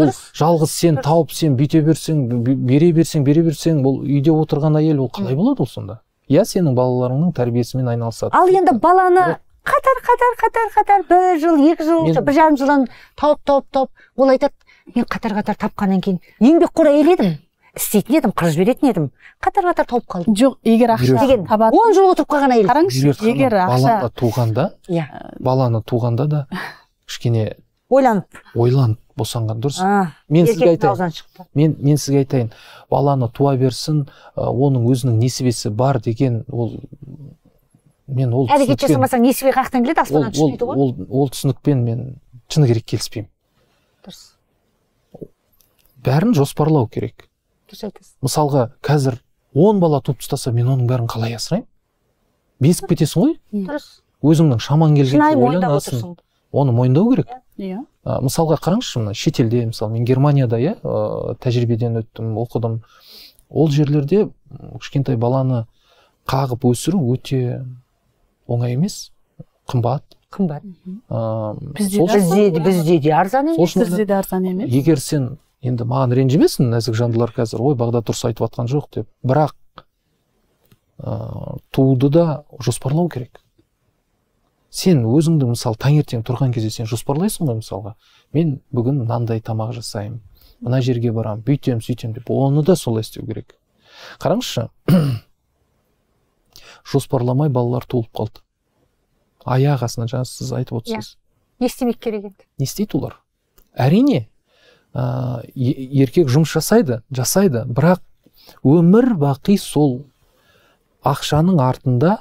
ол жалғыз сен тауып сен бүйте берсең бере берсең бере берсең бұл үйде отырған әйел ол қалай болады ол сонда иә сенің балаларыңның тәрбиесімен айналысады ал енді баланы қатар қатар қатар қатар бір жыл екі жыл мен... бір жарым жылдан тауып тауып тауып ол айтады мен қатар қатар тапқаннан кейін еңбекқор әйел едім істейтін едім қырып жіберетін едім қатар қатар толып қалды жоқ егер ақша деген, он жыл отырып қалған әйел егер ақша туғанда иә э, баланы туғанда да кішкене ойланып ойланып босанған дұрыс мен сізге айтайын мен мен сізге айтайын баланы туа берсін э, оның өзінің несібесі бар деген ол мен ол әрекет жасамасаң несібе қаяқтан келеді аспаннан түспейді ғой ол ол түсінікпен мен шыны керек келіспеймін дұрыс бәрін жоспарлау керек сәйкес мысалға қазір он бала туып тастаса мен оның бәрін қалай асыраймын безіп кетесің ғой иә. дұрыс өзіңнің шамаң келгенше оны мойындау керек иә, иә. мысалға қараңызшы мына шетелде мысалы мен германияда иә тәжірибеден өттім оқыдым ол жерлерде кішкентай баланы қағып өсіру өте оңай емес қымбат қымбат бізде де арзан емес бізде де арзан емес егер сен енді маған ренжімесін нәзік жандылар қазір ой бағдат дұрыс айтып жатқан жоқ деп бірақ ә, туды да жоспарлау керек сен өзіңді мысалы таңертең тұрған кезде сен жоспарлайсың ғой мысалға мен бүгін мынандай тамақ жасаймын мына жерге барам, бүйтем сөйтем деп оны да солай істеу керек қараңызшы [clears throat] жоспарламай балалар туылып қалды аяқ астынан жаңа сіз айтып отырсыз yeah. Иә. не істемек керек еді не істейді олар әрине ә, еркек жұмыс жасайды жасайды бірақ өмір бақи сол ақшаның артында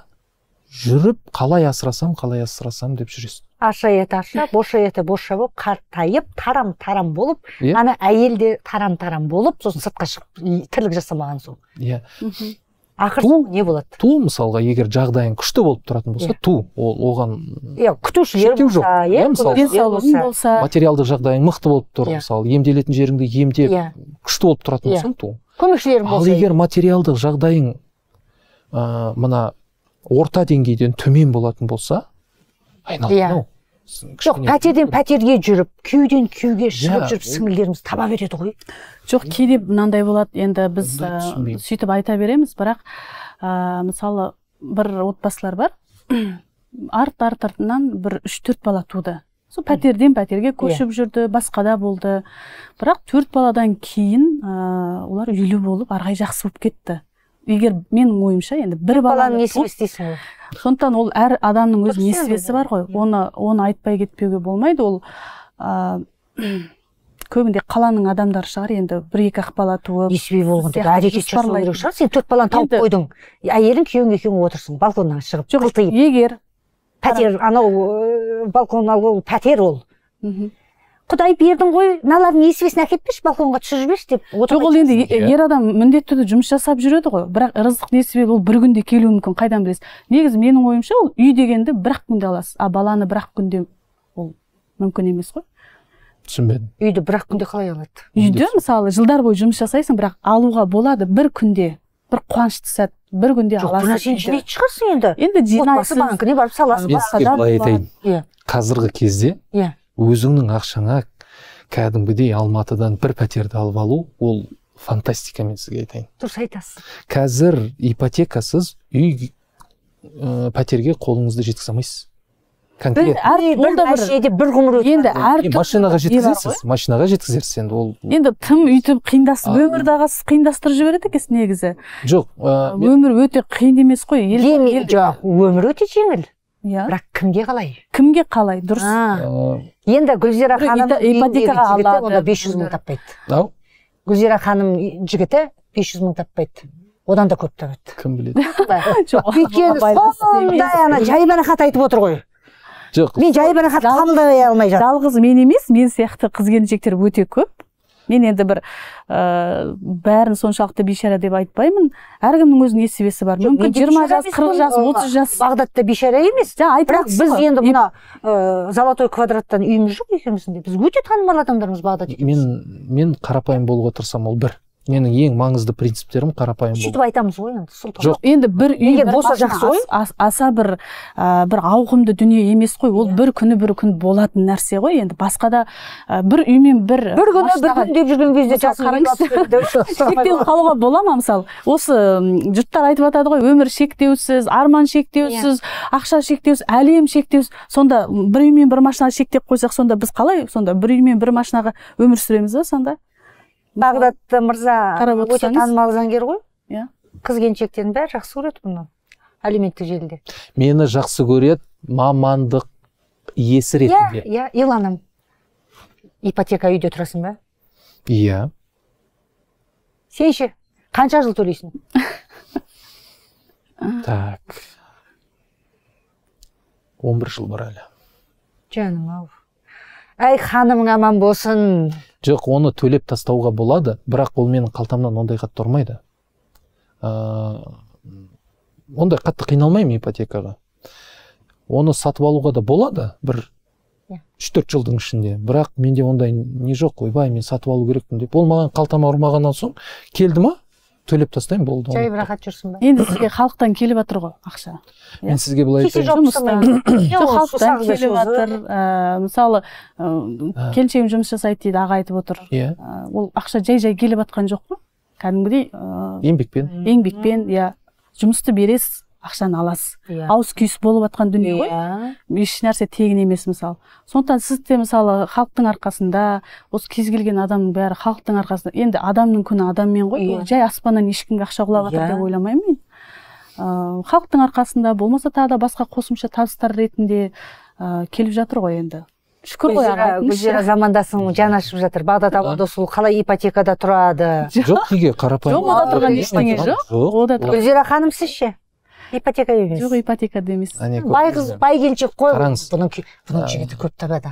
жүріп қалай асырасам қалай асырасам деп жүресің аша еті аша боша еті боша болып қартайып тарам тарам болып yeah. Иә. ана әйел де тарам тарам болып сосын сыртқа шығып тірлік жасамаған соң иә yeah ақыр ту не болады ту мысалға егер жағдайың күшті болып тұратын болса иә. ту ол оған иә күтушілер иә, иә, болса материалдық жағдайың мықты болып тұр мысалы емделетін жеріңді емдеп күшті болып тұратын болсаң ту көмекшілерің болса ал егер материалдық жағдайың ыыы мына орта деңгейден төмен болатын болса айналып жоқ пәтерден пәтерге жүріп күйеуден күйеуге иә, шығып жүріп сіңлілеріміз таба береді ғой жоқ кейде мынандай болады енді біз сөйтіп айта береміз бірақ мысалы бір отбасылар бар арт [clears throat] арт артынан бір үш төрт бала туды сол пәтерден пәтерге иә. көшіп жүрді басқа да болды бірақ төрт баладан кейін олар үйлі болып арғай жақсы болып кетті егер менің ойымша енді бір баланың несібесі дейсің ғой сондықтан ол әр адамның өзінің несібесі бар ғой оны оны айтпай кетпеуге болмайды ол көбінде қаланың адамдары шығар енді бір екі ақ бала туып несібе болған деп әрекет жасау керек шығар сен төрт баланы тауып қойдың әйелің күйеуің екеуің отырсың балконнан шығып жоқ егер пәтер анау балкон ол пәтер ол мхм құдай бердің ғой мыналардың несібесін әкетпеші балконға түсіріп жіберші деп жоқ ол енді ер адам міндетті түрде жұмыс жасап жүреді ғой бірақ рызық несібе ол бір күнде келуі мүмкін қайдан білесіз негізі менің ойымша ол үй дегенді бір ақ күнде аласыз а баланы бір ақ күнде ол мүмкін емес қой түсінбедім үйді бір ақ күнде қалай алады үйді мысалы жылдар бойы жұмыс жасайсың бірақ алуға болады бір күнде бір қуанышты сәт бір күнде аласың жоқ сен жинайтын шығарсың енді енді отбасы банкіне барып саласың былай айтайын иә. қазіргі кезде иә өзіңнің ақшаңа кәдімгідей алматыдан бір пәтерді алып алу ол фантастика мен сізге айтайын дұрыс айтасыз қазір ипотекасыз үй ә, пәтерге қолыңызды жеткізе алмайсыз бір ғұмыр енді машинаға жеткізесіз машинаға жеткізерсіз енді ол енді тым үйтіп қиындас өмірді қиындастырып жібереді екенсіз негізі жоқ өмір өте қиын емес қой жоқ өмір өте жеңіл иә бірақ кімге қалай кімге қалай дұрыс енді гүлзира ханым ипотекаға бес жүз мың таппайды ау гүлзира ханым жігіті бес жүз мың таппайды одан да көп табады кім біледі [laughs] өйткені сондай ана жайбарақат айтып отыр ғой жоқ мен жайбарақат қабылдай алмай жатырмын жалғыз мен емес мен сияқты қыз келіншектер өте көп мен енді бір ыыы э, бәрін соншалықты бейшара деп айтпаймын әркімнің өзінің несібесі бар мүмкін жиырма жас қырық жас отыз жас бағдатта бейшара емес бірақ біз енді мына ыыы золотой квадраттан үйіміз жоқ екеуміздің де біз өте танымал адамдармыз бағдат мен мен қарапайым болуға тырысамын ол бір менің ең маңызды принциптерім қарапайым болу сөйтіп айтамыз ғой енді жоқ енді бір үй болса жақсы ғой аса бір ә, бір ауқымды дүние емес қой ол yeah. Иә. бір күні бір күн болатын нәрсе ғой енді басқа да ә, бір үймен бір бір күні бір күн деп жүрген кезде шектеу қалуға бола ма мысалы осы жұрттар айтып жатады ғой өмір шектеусіз арман шектеусіз иә. ақша шектеусіз әлем шектеусіз сонда бір үймен бір машина шектеп қойсақ сонда біз қалай сонда бір үймен бір машинаға өмір сүреміз ба сонда бағдат мырза өте танымал заңгер ғой иә қыз келіншектердің бәрі жақсы көреді бұны әлеуметтік желіде мені жақсы көреді мамандық иесі иә, ретінде иә иә иланым ипотека үйде тұрасың ба иә сен ше қанша жыл төлейсің [laughs] так он бір жыл бар әлі жаным ау әй ханымың аман болсын жоқ оны төлеп тастауға болады бірақ ол менің қалтамнан ондай қатты ұрмайды ыыы ә, ондай қатты қиналмаймын ипотекаға оны сатып алуға да болады бір иә. үш төрт жылдың ішінде бірақ менде ондай не жоқ ойбай мен сатып алу керекпін деп ол маған қалтама ұрмағаннан соң келді ма төлеп тастаймын болды жай рахат жүрсің ба енді сізге халықтан келіп жатыр ғой ақша мен сізге былай [coughs] халықтан келіп жатыр ә, мысалы келіншегім жұмыс жасайды дейді аға айтып отыр иә ә, ол ақша жай жай келіп жатқан жоқ қой кәдімгідей еңбекпен еңбекпен иә жұмысты бересіз ақшаны аласыз yeah. Иә. ауыс күйіс болып жатқан дүние ғой yeah. Иә. ешнәрсе тегін емес мысалы сондықтан сіз де мысалы халықтың арқасында осы кез келген адамның бәрі халықтың арқасында енді адамның күні адаммен ғой yeah. Иә. жай аспаннан ешкімге ақша құлап жатыр деп ойламаймын мен ыыы халықтың арқасында болмаса тағы да басқа қосымша табыстар ретінде ә, келіп жатыр ғой енді шүкір ғой аға гүлзира замандасың жаны ашып жатыр бағдат абдосұлы қалай ипотекада тұрады жоқ неге қарапайым жоқ онда тұрған ештеңе жоқ гүлзира ханым сіз ше ипотека емес жоқ ипотекада емес бай қыз бай келіншек қой қараңыз бұның жігіті көп табады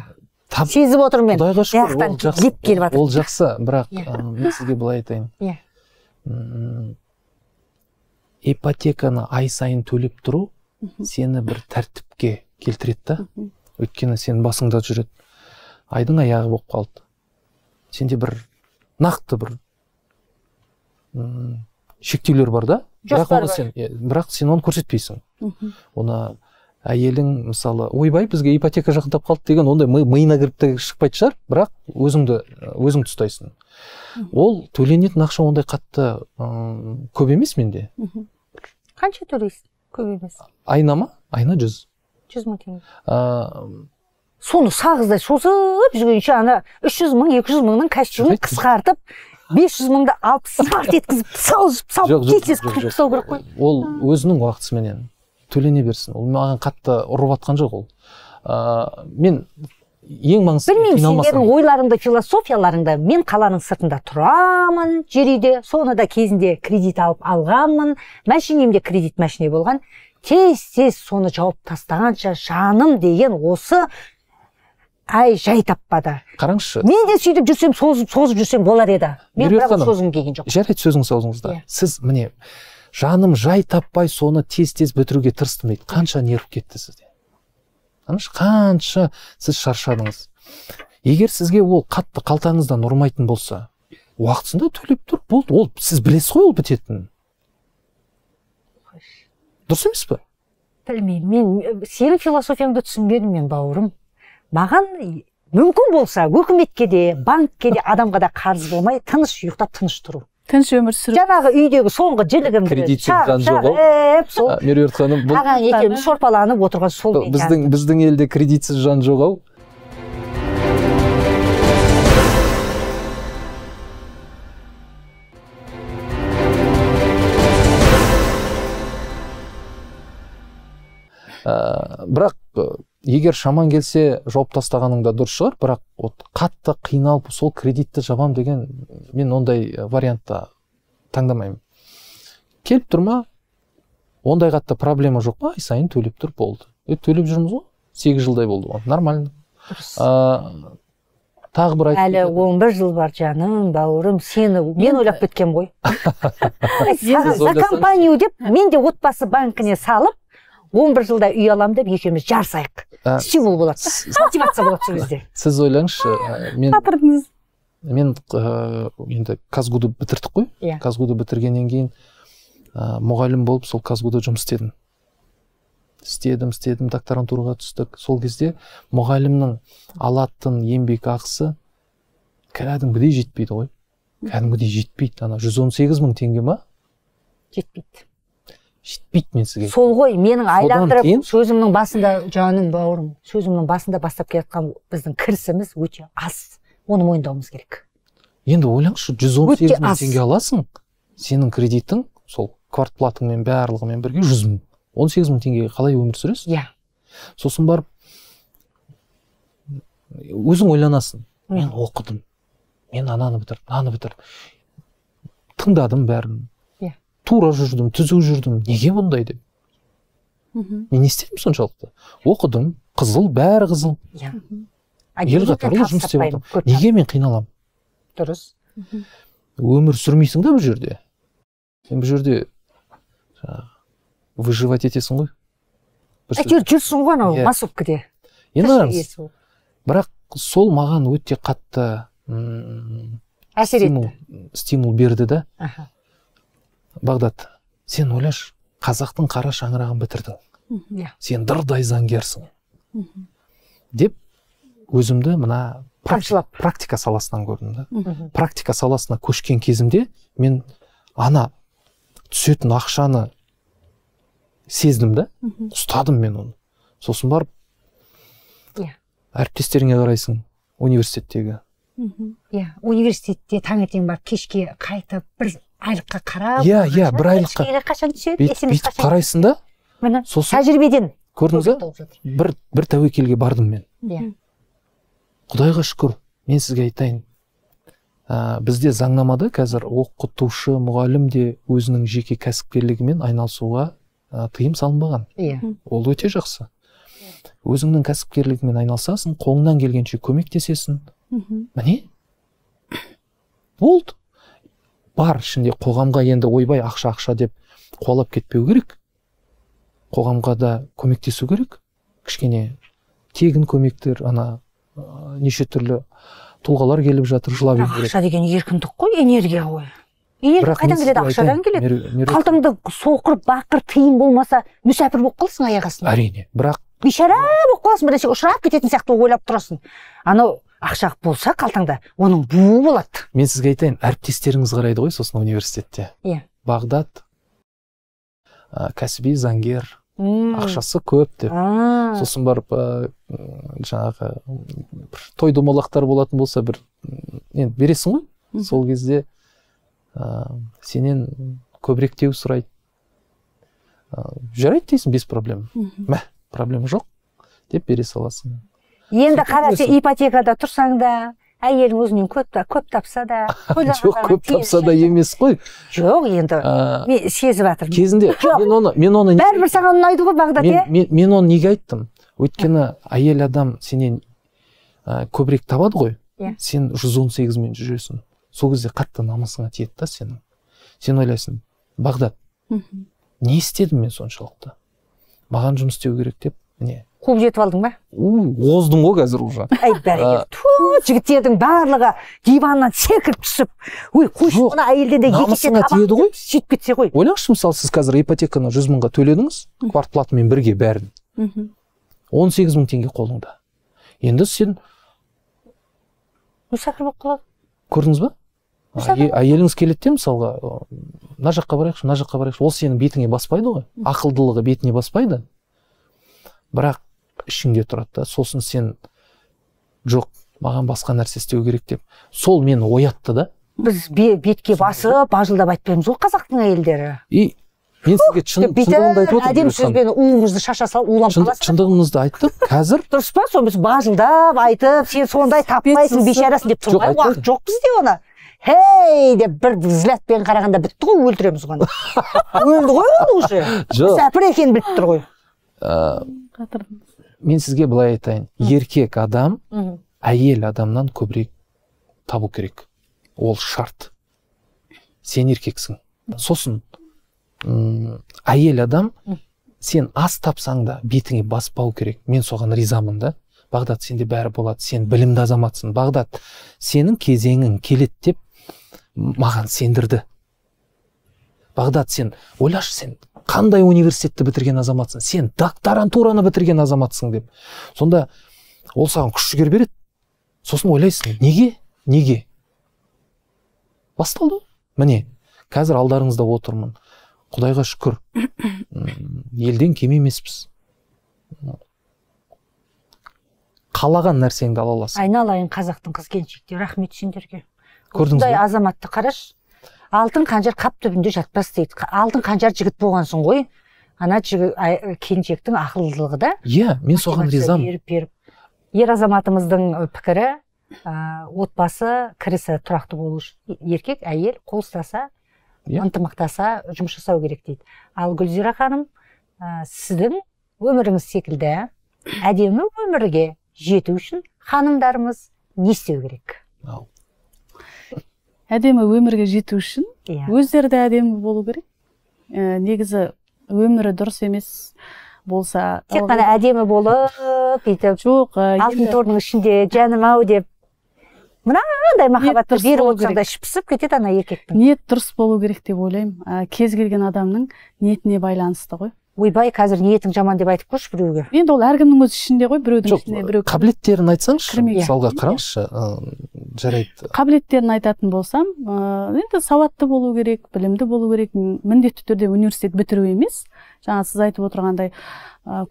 сезіп отырмын мен құдайға шүкір келіп жатыр ол жақсы бірақ иә. мен сізге былай айтайын иә ипотеканы ай сайын төлеп тұру сені бір тәртіпке келтіреді да өйткені сенің басыңда жүреді айдың аяғы болып қалды сенде бір нақты бір шектеулер бар да бірақ оны сен бірақ сен оны көрсетпейсің оны әйелің мысалы ойбай бізге ипотека жақындап қалды деген ондай миына кіріп те шықпайтын шығар бірақ өзіңді өзіңді ұстайсың ол төленетін ақша ондай қатты көп емес менде қанша төлейсің көп емес айына ма айына жүз жүз мың теңге соны сағыздай созып жүргенше ана үш жүз мың екі жүз мыңның костюмін қысқартып бес жүз мыңды алып еткізіп салып салып кетесіз, қырып тастау керек қой ол өзінің уақытысыменен төлене берсін ол маған қатты ұрып жатқан жоқ ол ыыы мен ең маңызды білмеймін сендердің ойларыңды философияларыңды мен қаланың сыртында тұрамын жер үйде соны да кезінде кредит алып алғанмын машинем де кредит машине болған тез тез соны жауып тастағанша жаным деген осы әй жай таппады қараңызшы мен де сөйтіп жүрсем созып созып жүрсем болар еді мен бірақ созғым келген жоқ жарайды сөзіңіз созыңызда yeah. сіз міне жаным жай таппай соны тез тез бітіруге тырыстым дейді қанша нерв кетті сізде қараңызшы қанша сіз шаршадыңыз егер сізге ол қатты қалтаңыздан ұрмайтын болса уақытысында төлеп тұр болды ол сіз білесіз ғой ол бітетінін дұрыс емес пе білмеймін мен сенің философияңды түсінбедім мен бауырым маған мүмкін болса өкіметке де банкке де адамға да қарыз болмай тыныш ұйықтап тыныш тұру тыныш өмір сүру жаңағы үйдегі соңғы жілігім кредит жоқ сол меруерт ханым бұл ағаң екеуміз шорпаланып отырған сол біздің біздің елде кредитсіз жан жоқ ау бірақ егер шаман келсе жауып тастағаның да дұрыс шығар бірақ вот қатты қиналып сол кредитті жабам деген мен ондай э, вариантта таңдамаймын келіп тұр ма ондай қатты проблема жоқ па ай сайын төлеп тұр болды е төлеп жүрміз ғой сегіз жылдай болды ғой нормально тағы бір айтып әлі он бір жыл бар жаным бауырым сені мен ойлап кеткенмін ғой [laughs] за компанию деп мен де отбасы банкіне салып он бір жылда үй аламын деп екеуміз жарысайық стимул болады мотивация болады сол кезде [laughs] сіз ойлаңызшы мен батырдыңыз мен ыыы енді казгуды бітірдік қой иә казгуды бітіргеннен кейін ыыы мұғалім болып сол казгуда жұмыс істедім істедім істедім докторантураға түстік сол кезде мұғалімнің алатын еңбекақысы кәдімгідей жетпейді ғой кәдімгідей жетпейді ана жүз он сегіз мың теңге ма жетпейді жетпейді мен сізге сол ғой менің айландырып сөзімнің басында жаным бауырым сөзімнің басында бастап келе жатқан біздің кірісіміз өте аз оны мойындауымыз керек енді ойлаңызшы жүз он сегіз мың теңге аласың сенің кредитің сол квартплатаңмен барлығымен бірге жүз мың он сегіз мың теңгеге қалай өмір сүресің иә yeah. сосын барып өзің ойланасың мен оқыдым мен ананы бітірдім мынаны бітірдім тыңдадым бәрін тура жүрдім түзу жүрдім неге мұндай деп мхм мен не істедім соншалықты оқыдым қызыл бәрі қызыл иә ел қатарлы жұмыс істеп неге мен қиналамын дұрыс өмір сүрмейсің да бұл жерде сен бұл жерде выживать етесің ғой әйтеуір жүрсің ғой анау иә. массовкаде енді бірақ сол маған өте қатты әсер етті стимул берді да бағдат сен ойлашы қазақтың қара шаңырағын бітірдің иә сен дырдай заңгерсің деп өзімді мына практика саласынан көрдім да практика саласына көшкен кезімде мен ана түсетін ақшаны сездім да ұстадым мен оны сосын барып иә әріптестеріңе қарайсың университеттегі иә университетте таңертең барып кешке қайтып бір айлыққа қарап иә иә бір айлыққа қашан түседі бүйтіп қарайсың да міне сосын тәжірибеден көрдіңіз ба бір бір тәуекелге бардым мен иә құдайға шүкір мен сізге айтайын ә, бізде заңнамада қазір оқытушы мұғалім де өзінің жеке кәсіпкерлігімен айналысуға ә, тыйым салынбаған иә ол өте жақсы өзіңнің кәсіпкерлігіңмен айналысасың қолыңнан келгенше көмектесесің мхм міне болды бар ішінде қоғамға енді ойбай ақша ақша деп қуалап кетпеу керек қоғамға да көмектесу керек кішкене тегін көмектер ана неше түрлі тұлғалар келіп жатыр жылап ақша керек ақша деген еркіндік қой энергия ғой энергия қайдан келеді ақшадан келеді қалтаңда соқыр бақыр тиын болмаса мүсәпір болып қаласың аяқ астында әрине бірақ бейшара болып қаласың бірнәрсеге ұшырап кететін сияқты ойлап тұрасың анау ақша болса қалтаңда оның буы болады мен сізге айтайын әріптестеріңіз қарайды ғой сосын университетте иә yeah. бағдат ә, кәсіби заңгер ақшасы көп деп сосын барып ә, жаңағы бір той домалақтар болатын болса бір енді бересің ғой сол кезде ә, сенен көбіректеу сұрайды ә, жарайды дейсің без проблем мә проблема жоқ деп бере саласың енді қарашы ипотекада тұрсаң да әйелің өзінен көп, көп тапса да [laughs] жоқ көп тапса да емес қой жоқ енді мен сезіп жатырмын кезінде [laughs] мен оны мен оны бәрібір саған ұнайды ғой бағдат иә мен оны неге айттым өйткені әйел адам сенен көбірек табады ғой иә сен жүз он сегізмен жүресің сол кезде қатты намысыңа тиеді да сенің сен ойлайсың бағдат не істедім мен соншалықты маған жұмыс істеу керек деп міне қуып жетіп алдың ба оздың ғой қазір уже әй бәрекелді ә, ту жігіттердің барлығы диваннан секіріп түсіп ой қойшы мына әйелден де намысыңа тиеді ғой сөйтіп кетсе ғой ойлаңызшы мысалы сіз қазір ипотеканы жүз мыңға төледіңіз квартплатамен бірге бәрін он сегіз мың теңге қолыңда енді сен мүсәпір болып қалады көрдіңіз ба әйеліңіз келеді де мысалға мына жаққа барайықшы мына жаққа барайықшы ол сенің бетіңе баспайды ғой ақылдылығы бетіне баспайды бірақ ішіңде тұрады да сосын сен жоқ маған басқа нәрсе істеу керек деп сол мені оятты да біз бе, бетке басып бажылдап айтпаймыз ғой қазақтың әйелдері и мен сізге шындығымды айтып отырмын әдемі сөзбен уымызды шаша салып уланып қаласыз шындығымызды айттық қазір [laughs] дұрыс па соны біз бажылдап айтып сен сондай таппайсың бейшарасың деп тұрмай уақыт жоқ бізде оны хей деп бір взглядпен қарағанда бітті ғой өлтіреміз оны [laughs] өлді ғой ол уже жоқ сәпір екенін біліп тұр ғой ә, мен сізге былай айтайын еркек адам әйел адамнан көбірек табу керек ол шарт сен еркексің сосын әйел адам сен аз тапсаң да бетіңе баспау керек мен соған ризамын да бағдат сенде бәрі болады сен білімді азаматсың бағдат сенің кезеңің келет деп маған сендірді бағдат сен ойлашы сен қандай университетті бітірген азаматсың сен докторантураны бітірген азаматсың деп сонда ол саған күш жігер береді сосын ойлайсың неге неге басталды міне қазір алдарыңызда отырмын құдайға шүкір елден кем емеспіз қалаған нәрсеңді ала аласың айналайын қазақтың қыз келіншектері рахмет сендерге көрдіңіз бе азаматты қарашы алтын қанжар қап түбінде жатпас дейді алтын қанжар жігіт болғансың ғой ана келіншектің ақылдылығы да иә мен соған ризамын беріп беріп ер азаматымыздың пікірі ә, отбасы кірісі тұрақты болу үшін еркек әйел қол ұстаса yeah. Иә. ынтымақтаса жұмыс жасау керек дейді ал гүлзира ханым ә, сіздің өміріңіз секілді әдемі өмірге жету үшін ханымдарымыз не істеу керек әдемі өмірге жету үшін иә yeah. өздері де әдемі болу керек ә, негізі өмірі дұрыс емес болса тек қана әдемі болып бүйтіп жоқ ә, алтын тордың ішінде жаным ау деп мынандай махаббатты беріп отырсаң да пысып кетеді ана еркектің ниет дұрыс болу керек деп ойлаймын ә, кез келген адамның ниетіне байланысты ғой ойбай қазір ниетің жаман деп айтып көрші біреуге енді ол әркімнің өз ішінде ғой біреудің ішінде біреу қабілеттерін айтсаңызшы мысалға қараңызшы жарайды қабілеттерін айтатын болсам ыыы енді сауатты болу керек білімді болу керек міндетті түрде университет бітіру емес жаңа сіз айтып отырғандай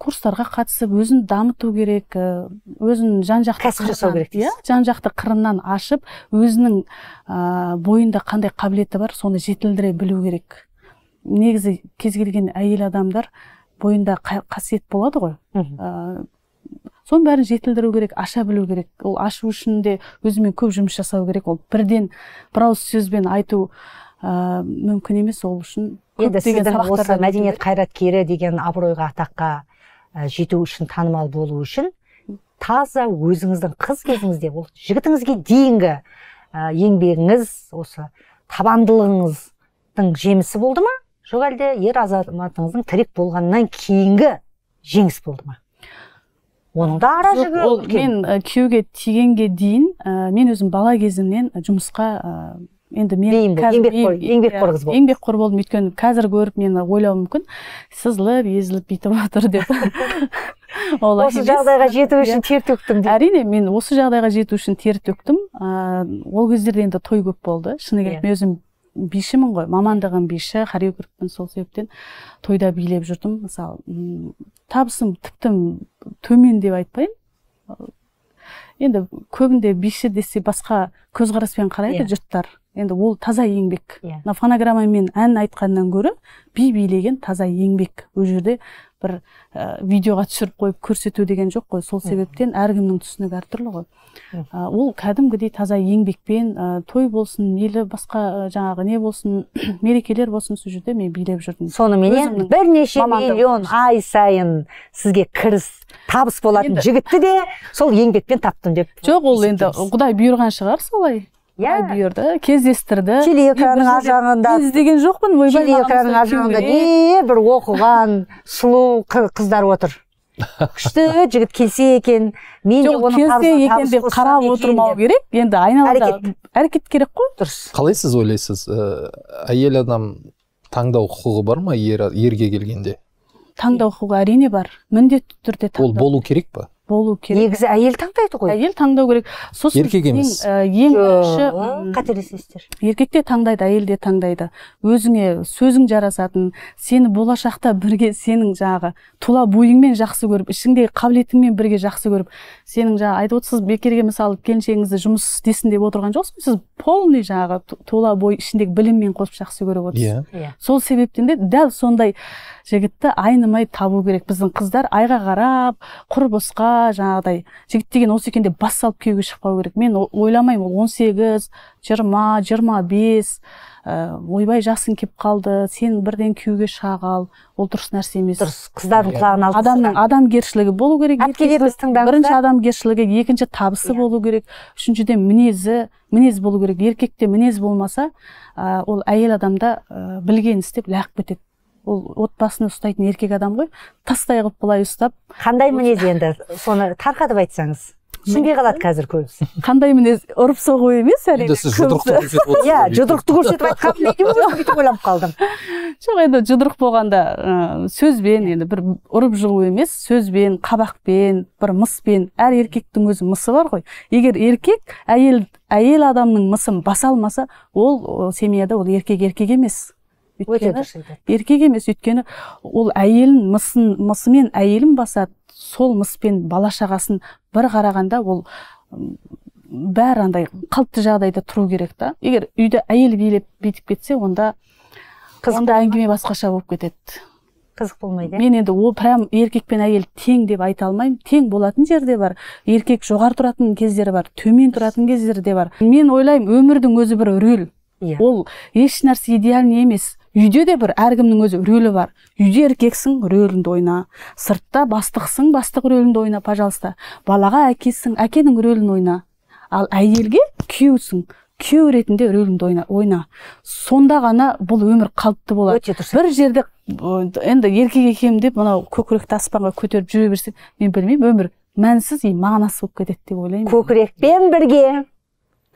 курстарға қатысып өзін дамыту керек өзін жан жақты кәсіп жасау керек иә жан жақты қырынан ашып өзінің ә, бойында қандай қабілеті бар соны жетілдіре білу керек негізі кез келген әйел адамдар бойында қасиет болады ғой соның бәрін жетілдіру керек аша білу керек ол ашу үшін де өзімен көп жұмыс жасау керек ол бірден бір ауыз сөзбен айту ә, мүмкін емес ол үшін енді сіздің осы мәдениет қайраткері деген абыройға атаққа ә, жету үшін танымал болу үшін таза өзіңіздің қыз кезіңізде ол жігітіңізге дейінгі ә, еңбегіңіз осы табандылығыңыздың жемісі болды ма жоқ әлде ер азаматыңыздың тірек болғаннан кейінгі жеңіс болды ма оның да ара жігі ол мен күйеуге тигенге дейін ә, мен өзім бала кезімнен жұмысқа ә, енді мен еңбекқор қыз иә, болдым еңбекқор болдым өйткені қазір көріп мені ойлауы мүмкін сызылып езіліп бүйтіп отыр деп [laughs] осы жағдайға жету үшін иә. тер төктім деп әрине мен осы жағдайға жету үшін тер төктім ыыы ол кездерде енді той көп болды шыны керек иә. мен өзім бишімін ғой мамандығым биші хореографпын сол себептен тойда билеп жүрдім мысалы табысым тіпті төмен деп айтпаймын енді көбінде биші десе басқа көзқараспен қарайды yeah. Иә. жұрттар енді ол таза еңбек мына иә. yeah. фонограммамен ән айтқаннан гөрі би билеген таза еңбек ол жерде бір ә, видеоға түсіріп қойып көрсету деген жоқ қой сол себептен әркімнің түсінігі әртүрлі ғой ә, ол кәдімгідей таза еңбекпен ә, той болсын мейлі басқа жаңағы не болсын [clears throat] мерекелер болсын сол жерде мен билеп жүрдім соныменен бірнеше миллион ай сайын сізге кіріс табыс болатын жігітті де сол еңбекпен таптым деп жоқ ол енді құдай бұйырған шығар солай иә бұйырды кездестірді телеэкранның ар жағында іздеген жоқпын ойбай телеэкранның ар жағында бір оқыған сұлу қыздар отыр [laughs] күшті жігіт келсе екен мен де оның келсе екен деп қарап отырмау керек енді айналада әрекет керек қой дұрыс қалай сіз ойлайсыз э, әйел адам таңдау құқығы бар ма ерге келгенде таңдау құқығы әрине бар міндетті түрде ол болу керек па болу керек негізі әйел таңдайды ғой әйел таңдау керек сосын еркек емес ең бірінші қателесесіздер еркек те таңдайды әйел де таңдайды өзіңе сөзің жарасатын сені болашақта бірге сенің жағы тұла бойыңмен жақсы көріп ішіңдегі қабілетіңмен бірге жақсы көріп сенің жаңағы айтып отырсыз бекерге мысалы келіншегіңізді жұмыс істесін деп отырған жоқсыз сіз полный жаңағы тұла бой ішіндегі біліммен қосып жақсы көріп отырсыз иә yeah. Иә. yeah. сол себептен де дәл сондай жігітті айнымай табу керек біздің қыздар айға қарап құрбысқа жаңағыдай жігіт деген осы екен деп бас салып күйеуге шықпау керек мен ойламаймын ол он сегіз жиырма жиырма бес ойбай жасың кеп қалды сен бірден күйеуге шыға қал ол дұрыс нәрсе емес дұрыс қыздардың иә. құлағын алып адамның адамгершілігі болу керек бірінші адамгершілігі екінші табысы иә. болу керек үшіншіден мінезі мінез болу керек еркекте мінез болмаса ол әйел адамда білген істеп лағып кетеді ол отбасын ұстайтын еркек адам ғой тастай қылып былай ұстап қандай мінез енді соны тарқатып айтсаңыз түсінбей қалады қазір көбісі қандай мінез ұрып соғу емес әрине сіз жұдырықты иә жұдырықты көрсетіп айтқаным бүйтіп ойланып қалдым жоқ енді жұдырық болғанда ыыы сөзбен енді бір ұрып жығу емес сөзбен қабақпен бір мыспен әр еркектің өзі мысы бар ғой егер еркек әйел әйел адамның мысын баса алмаса ол семьяда ол еркек еркек емес өйткені еркек емес өйткені ол әйелін мысын мысымен әйелін басады сол мыспен бала шағасын бір қарағанда ол бәрі андай қалыпты жағдайда тұру керек та егер үйді әйел билеп бүйтіп кетсе онда қызық онда әңгіме басқаша болып кетеді қызық болмайды иә? мен енді ол прям еркек пен әйел тең деп айта алмаймын тең болатын жерде бар еркек жоғары тұратын кездері бар төмен тұратын кездері де бар мен ойлаймын өмірдің өзі бір рөл Yeah. Иә. ол еш нәрсе идеальный емес үйде де бір әркімнің өзі рөлі бар үйде еркексің рөліңді ойна сыртта бастықсың бастық рөліңді ойна пожалуйста балаға әкесің әкенің рөлін ойна ал әйелге күйеусің күйеу ретінде рөліңді ойна, ойна. сонда ғана бұл өмір қалыпты болады өте дұрыс бір жерде енді еркек екенмін деп мынау көкіректі аспанға көтеріп жүре берсең мен білмеймін өмір мәнсіз и мағынасыз болып кетеді деп ойлаймын көкірекпен бірге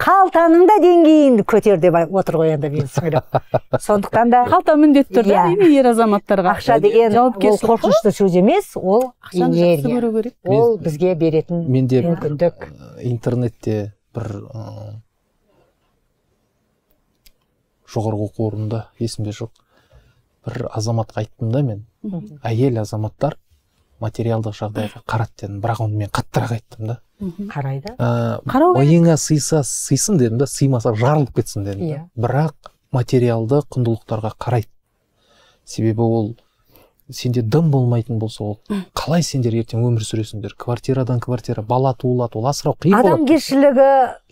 қалтаның да деңгейін көтер деп отыр ғой енді мен сіңілім [laughs] сондықтан да қалта міндетті түрде иә. әрине ер азаматтарға ақша деген ол қорқынышты сөз емес ол керек ол бізге беретін менде мүмкіндік интернетте бір жоғарғы оқу орнында есімде жоқ бір азаматқа айттым да мен әйел азаматтар материалдық жағдайға қарады дедім бірақ оны мен қаттырақ айттым да қарайды ә, қарау сыйса сыйсын дедім да сыймаса жарылып кетсін дедім yeah. Иә. бірақ материалды құндылықтарға қарайды себебі ол сенде дым болмайтын болса ол қалай сендер ертең өмір сүресіңдер квартирадан квартира бала туылады ол асырау қиын болады адамгершілігі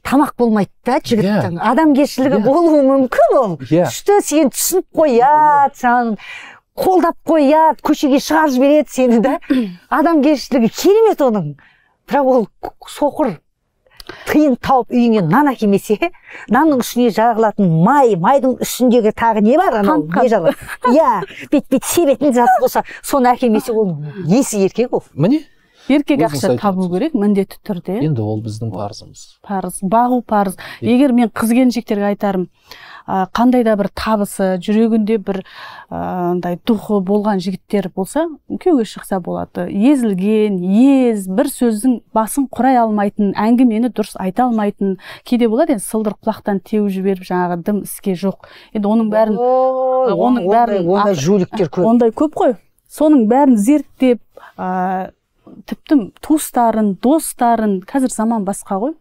тамақ болмайды да жігіттің иә. адамгершілігі иә. болуы мүмкін ол yeah. түсті сен түсініп қояды саған қолдап қояды иә, көшеге шығарып жібереді сені да [coughs] адамгершілігі керемет оның бірақ ол соқыр тиын тауып үйіңе нан әкелмесе нанның үстіне жағылатын май майдың үстіндегі тағы не бар анау не жағылады иә бүйтіп бүйтіп себетін зат болса соны әкелмесе ол несі еркек ол міне еркек ақша табу керек міндетті түрде енді ол біздің парызымыз парыз бағу парыз егер мен қыз келіншектерге айтарым қандай да бір табысы жүрегінде бір андай духы болған жігіттер болса күйеуге шықса болады езілген ез бір сөздің басын құрай алмайтын әңгімені дұрыс айта алмайтын кейде болады енді сылдыр құлақтан теуіп жіберіп жаңағы дым іске жоқ енді оның бәрін оның бәрін ондай жуліктер көп ондай көп қой соның бәрін зерттеп ыыы тіпті туыстарын достарын қазір заман басқа ғой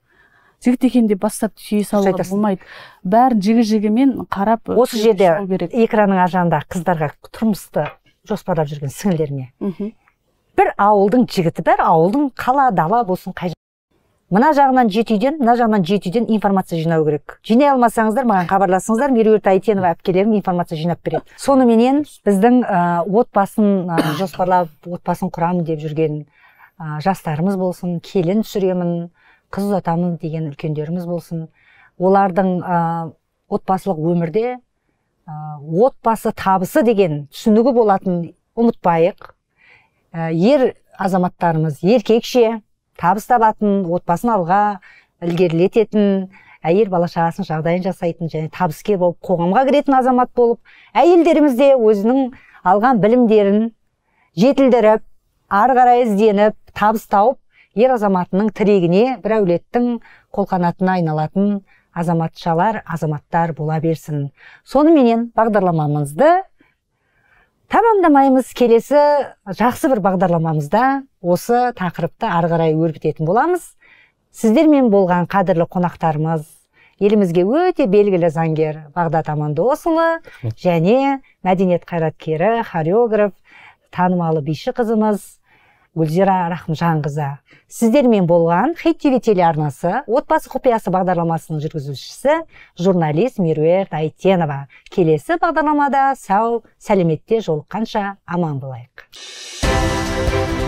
жігіт деп бастап сүйе салуға болмайды бәрін жігі жігімен қарап осы жерде экранның ар жағында қыздарға тұрмысты жоспарлап жүрген сіңілдеріне бір ауылдың жігіті бар ауылдың қала дала болсын қай мына жағынан жеті үйден мына жағынан жеті үйден информация жинау керек жинай алмасаңыздар маған хабарласыңыздар меруерт айтенова әпкелерім информация жинап береді соныменен біздің ә, отбасын ә, жоспарлап отбасын құрамын деп жүрген ә, жастарымыз болсын келін түсіремін қыз ұзатамын деген үлкендеріміз болсын олардың ә, отбасылық өмірде ә, отбасы табысы деген түсінігі болатын ұмытпайық ә, ер азаматтарымыз еркекше табыс табатын отбасын алға ілгерілететін әйел бала шағасының жағдайын жасайтын және табыскер болып қоғамға кіретін азамат болып әйелдеріміз де өзінің алған білімдерін жетілдіріп ары қарай ізденіп табыс тауып ер азаматының тірегіне бір әулеттің қолқанатына айналатын азаматшалар азаматтар бола берсін соныменен бағдарламамызды тамамдамаймыз келесі жақсы бір бағдарламамызда осы тақырыпты ары қарай өрбітетін боламыз сіздермен болған қадірлі қонақтарымыз елімізге өте белгілі заңгер бағдат амандосұлы және мәдениет қайраткері хореограф танымалы биші қызымыз гүлзира рахымжанқызы сіздермен болған хит тв телеарнасы отбасы құпиясы бағдарламасының жүргізушісі журналист меруерт айтенова келесі бағдарламада сау сәлеметте жолыққанша аман болайық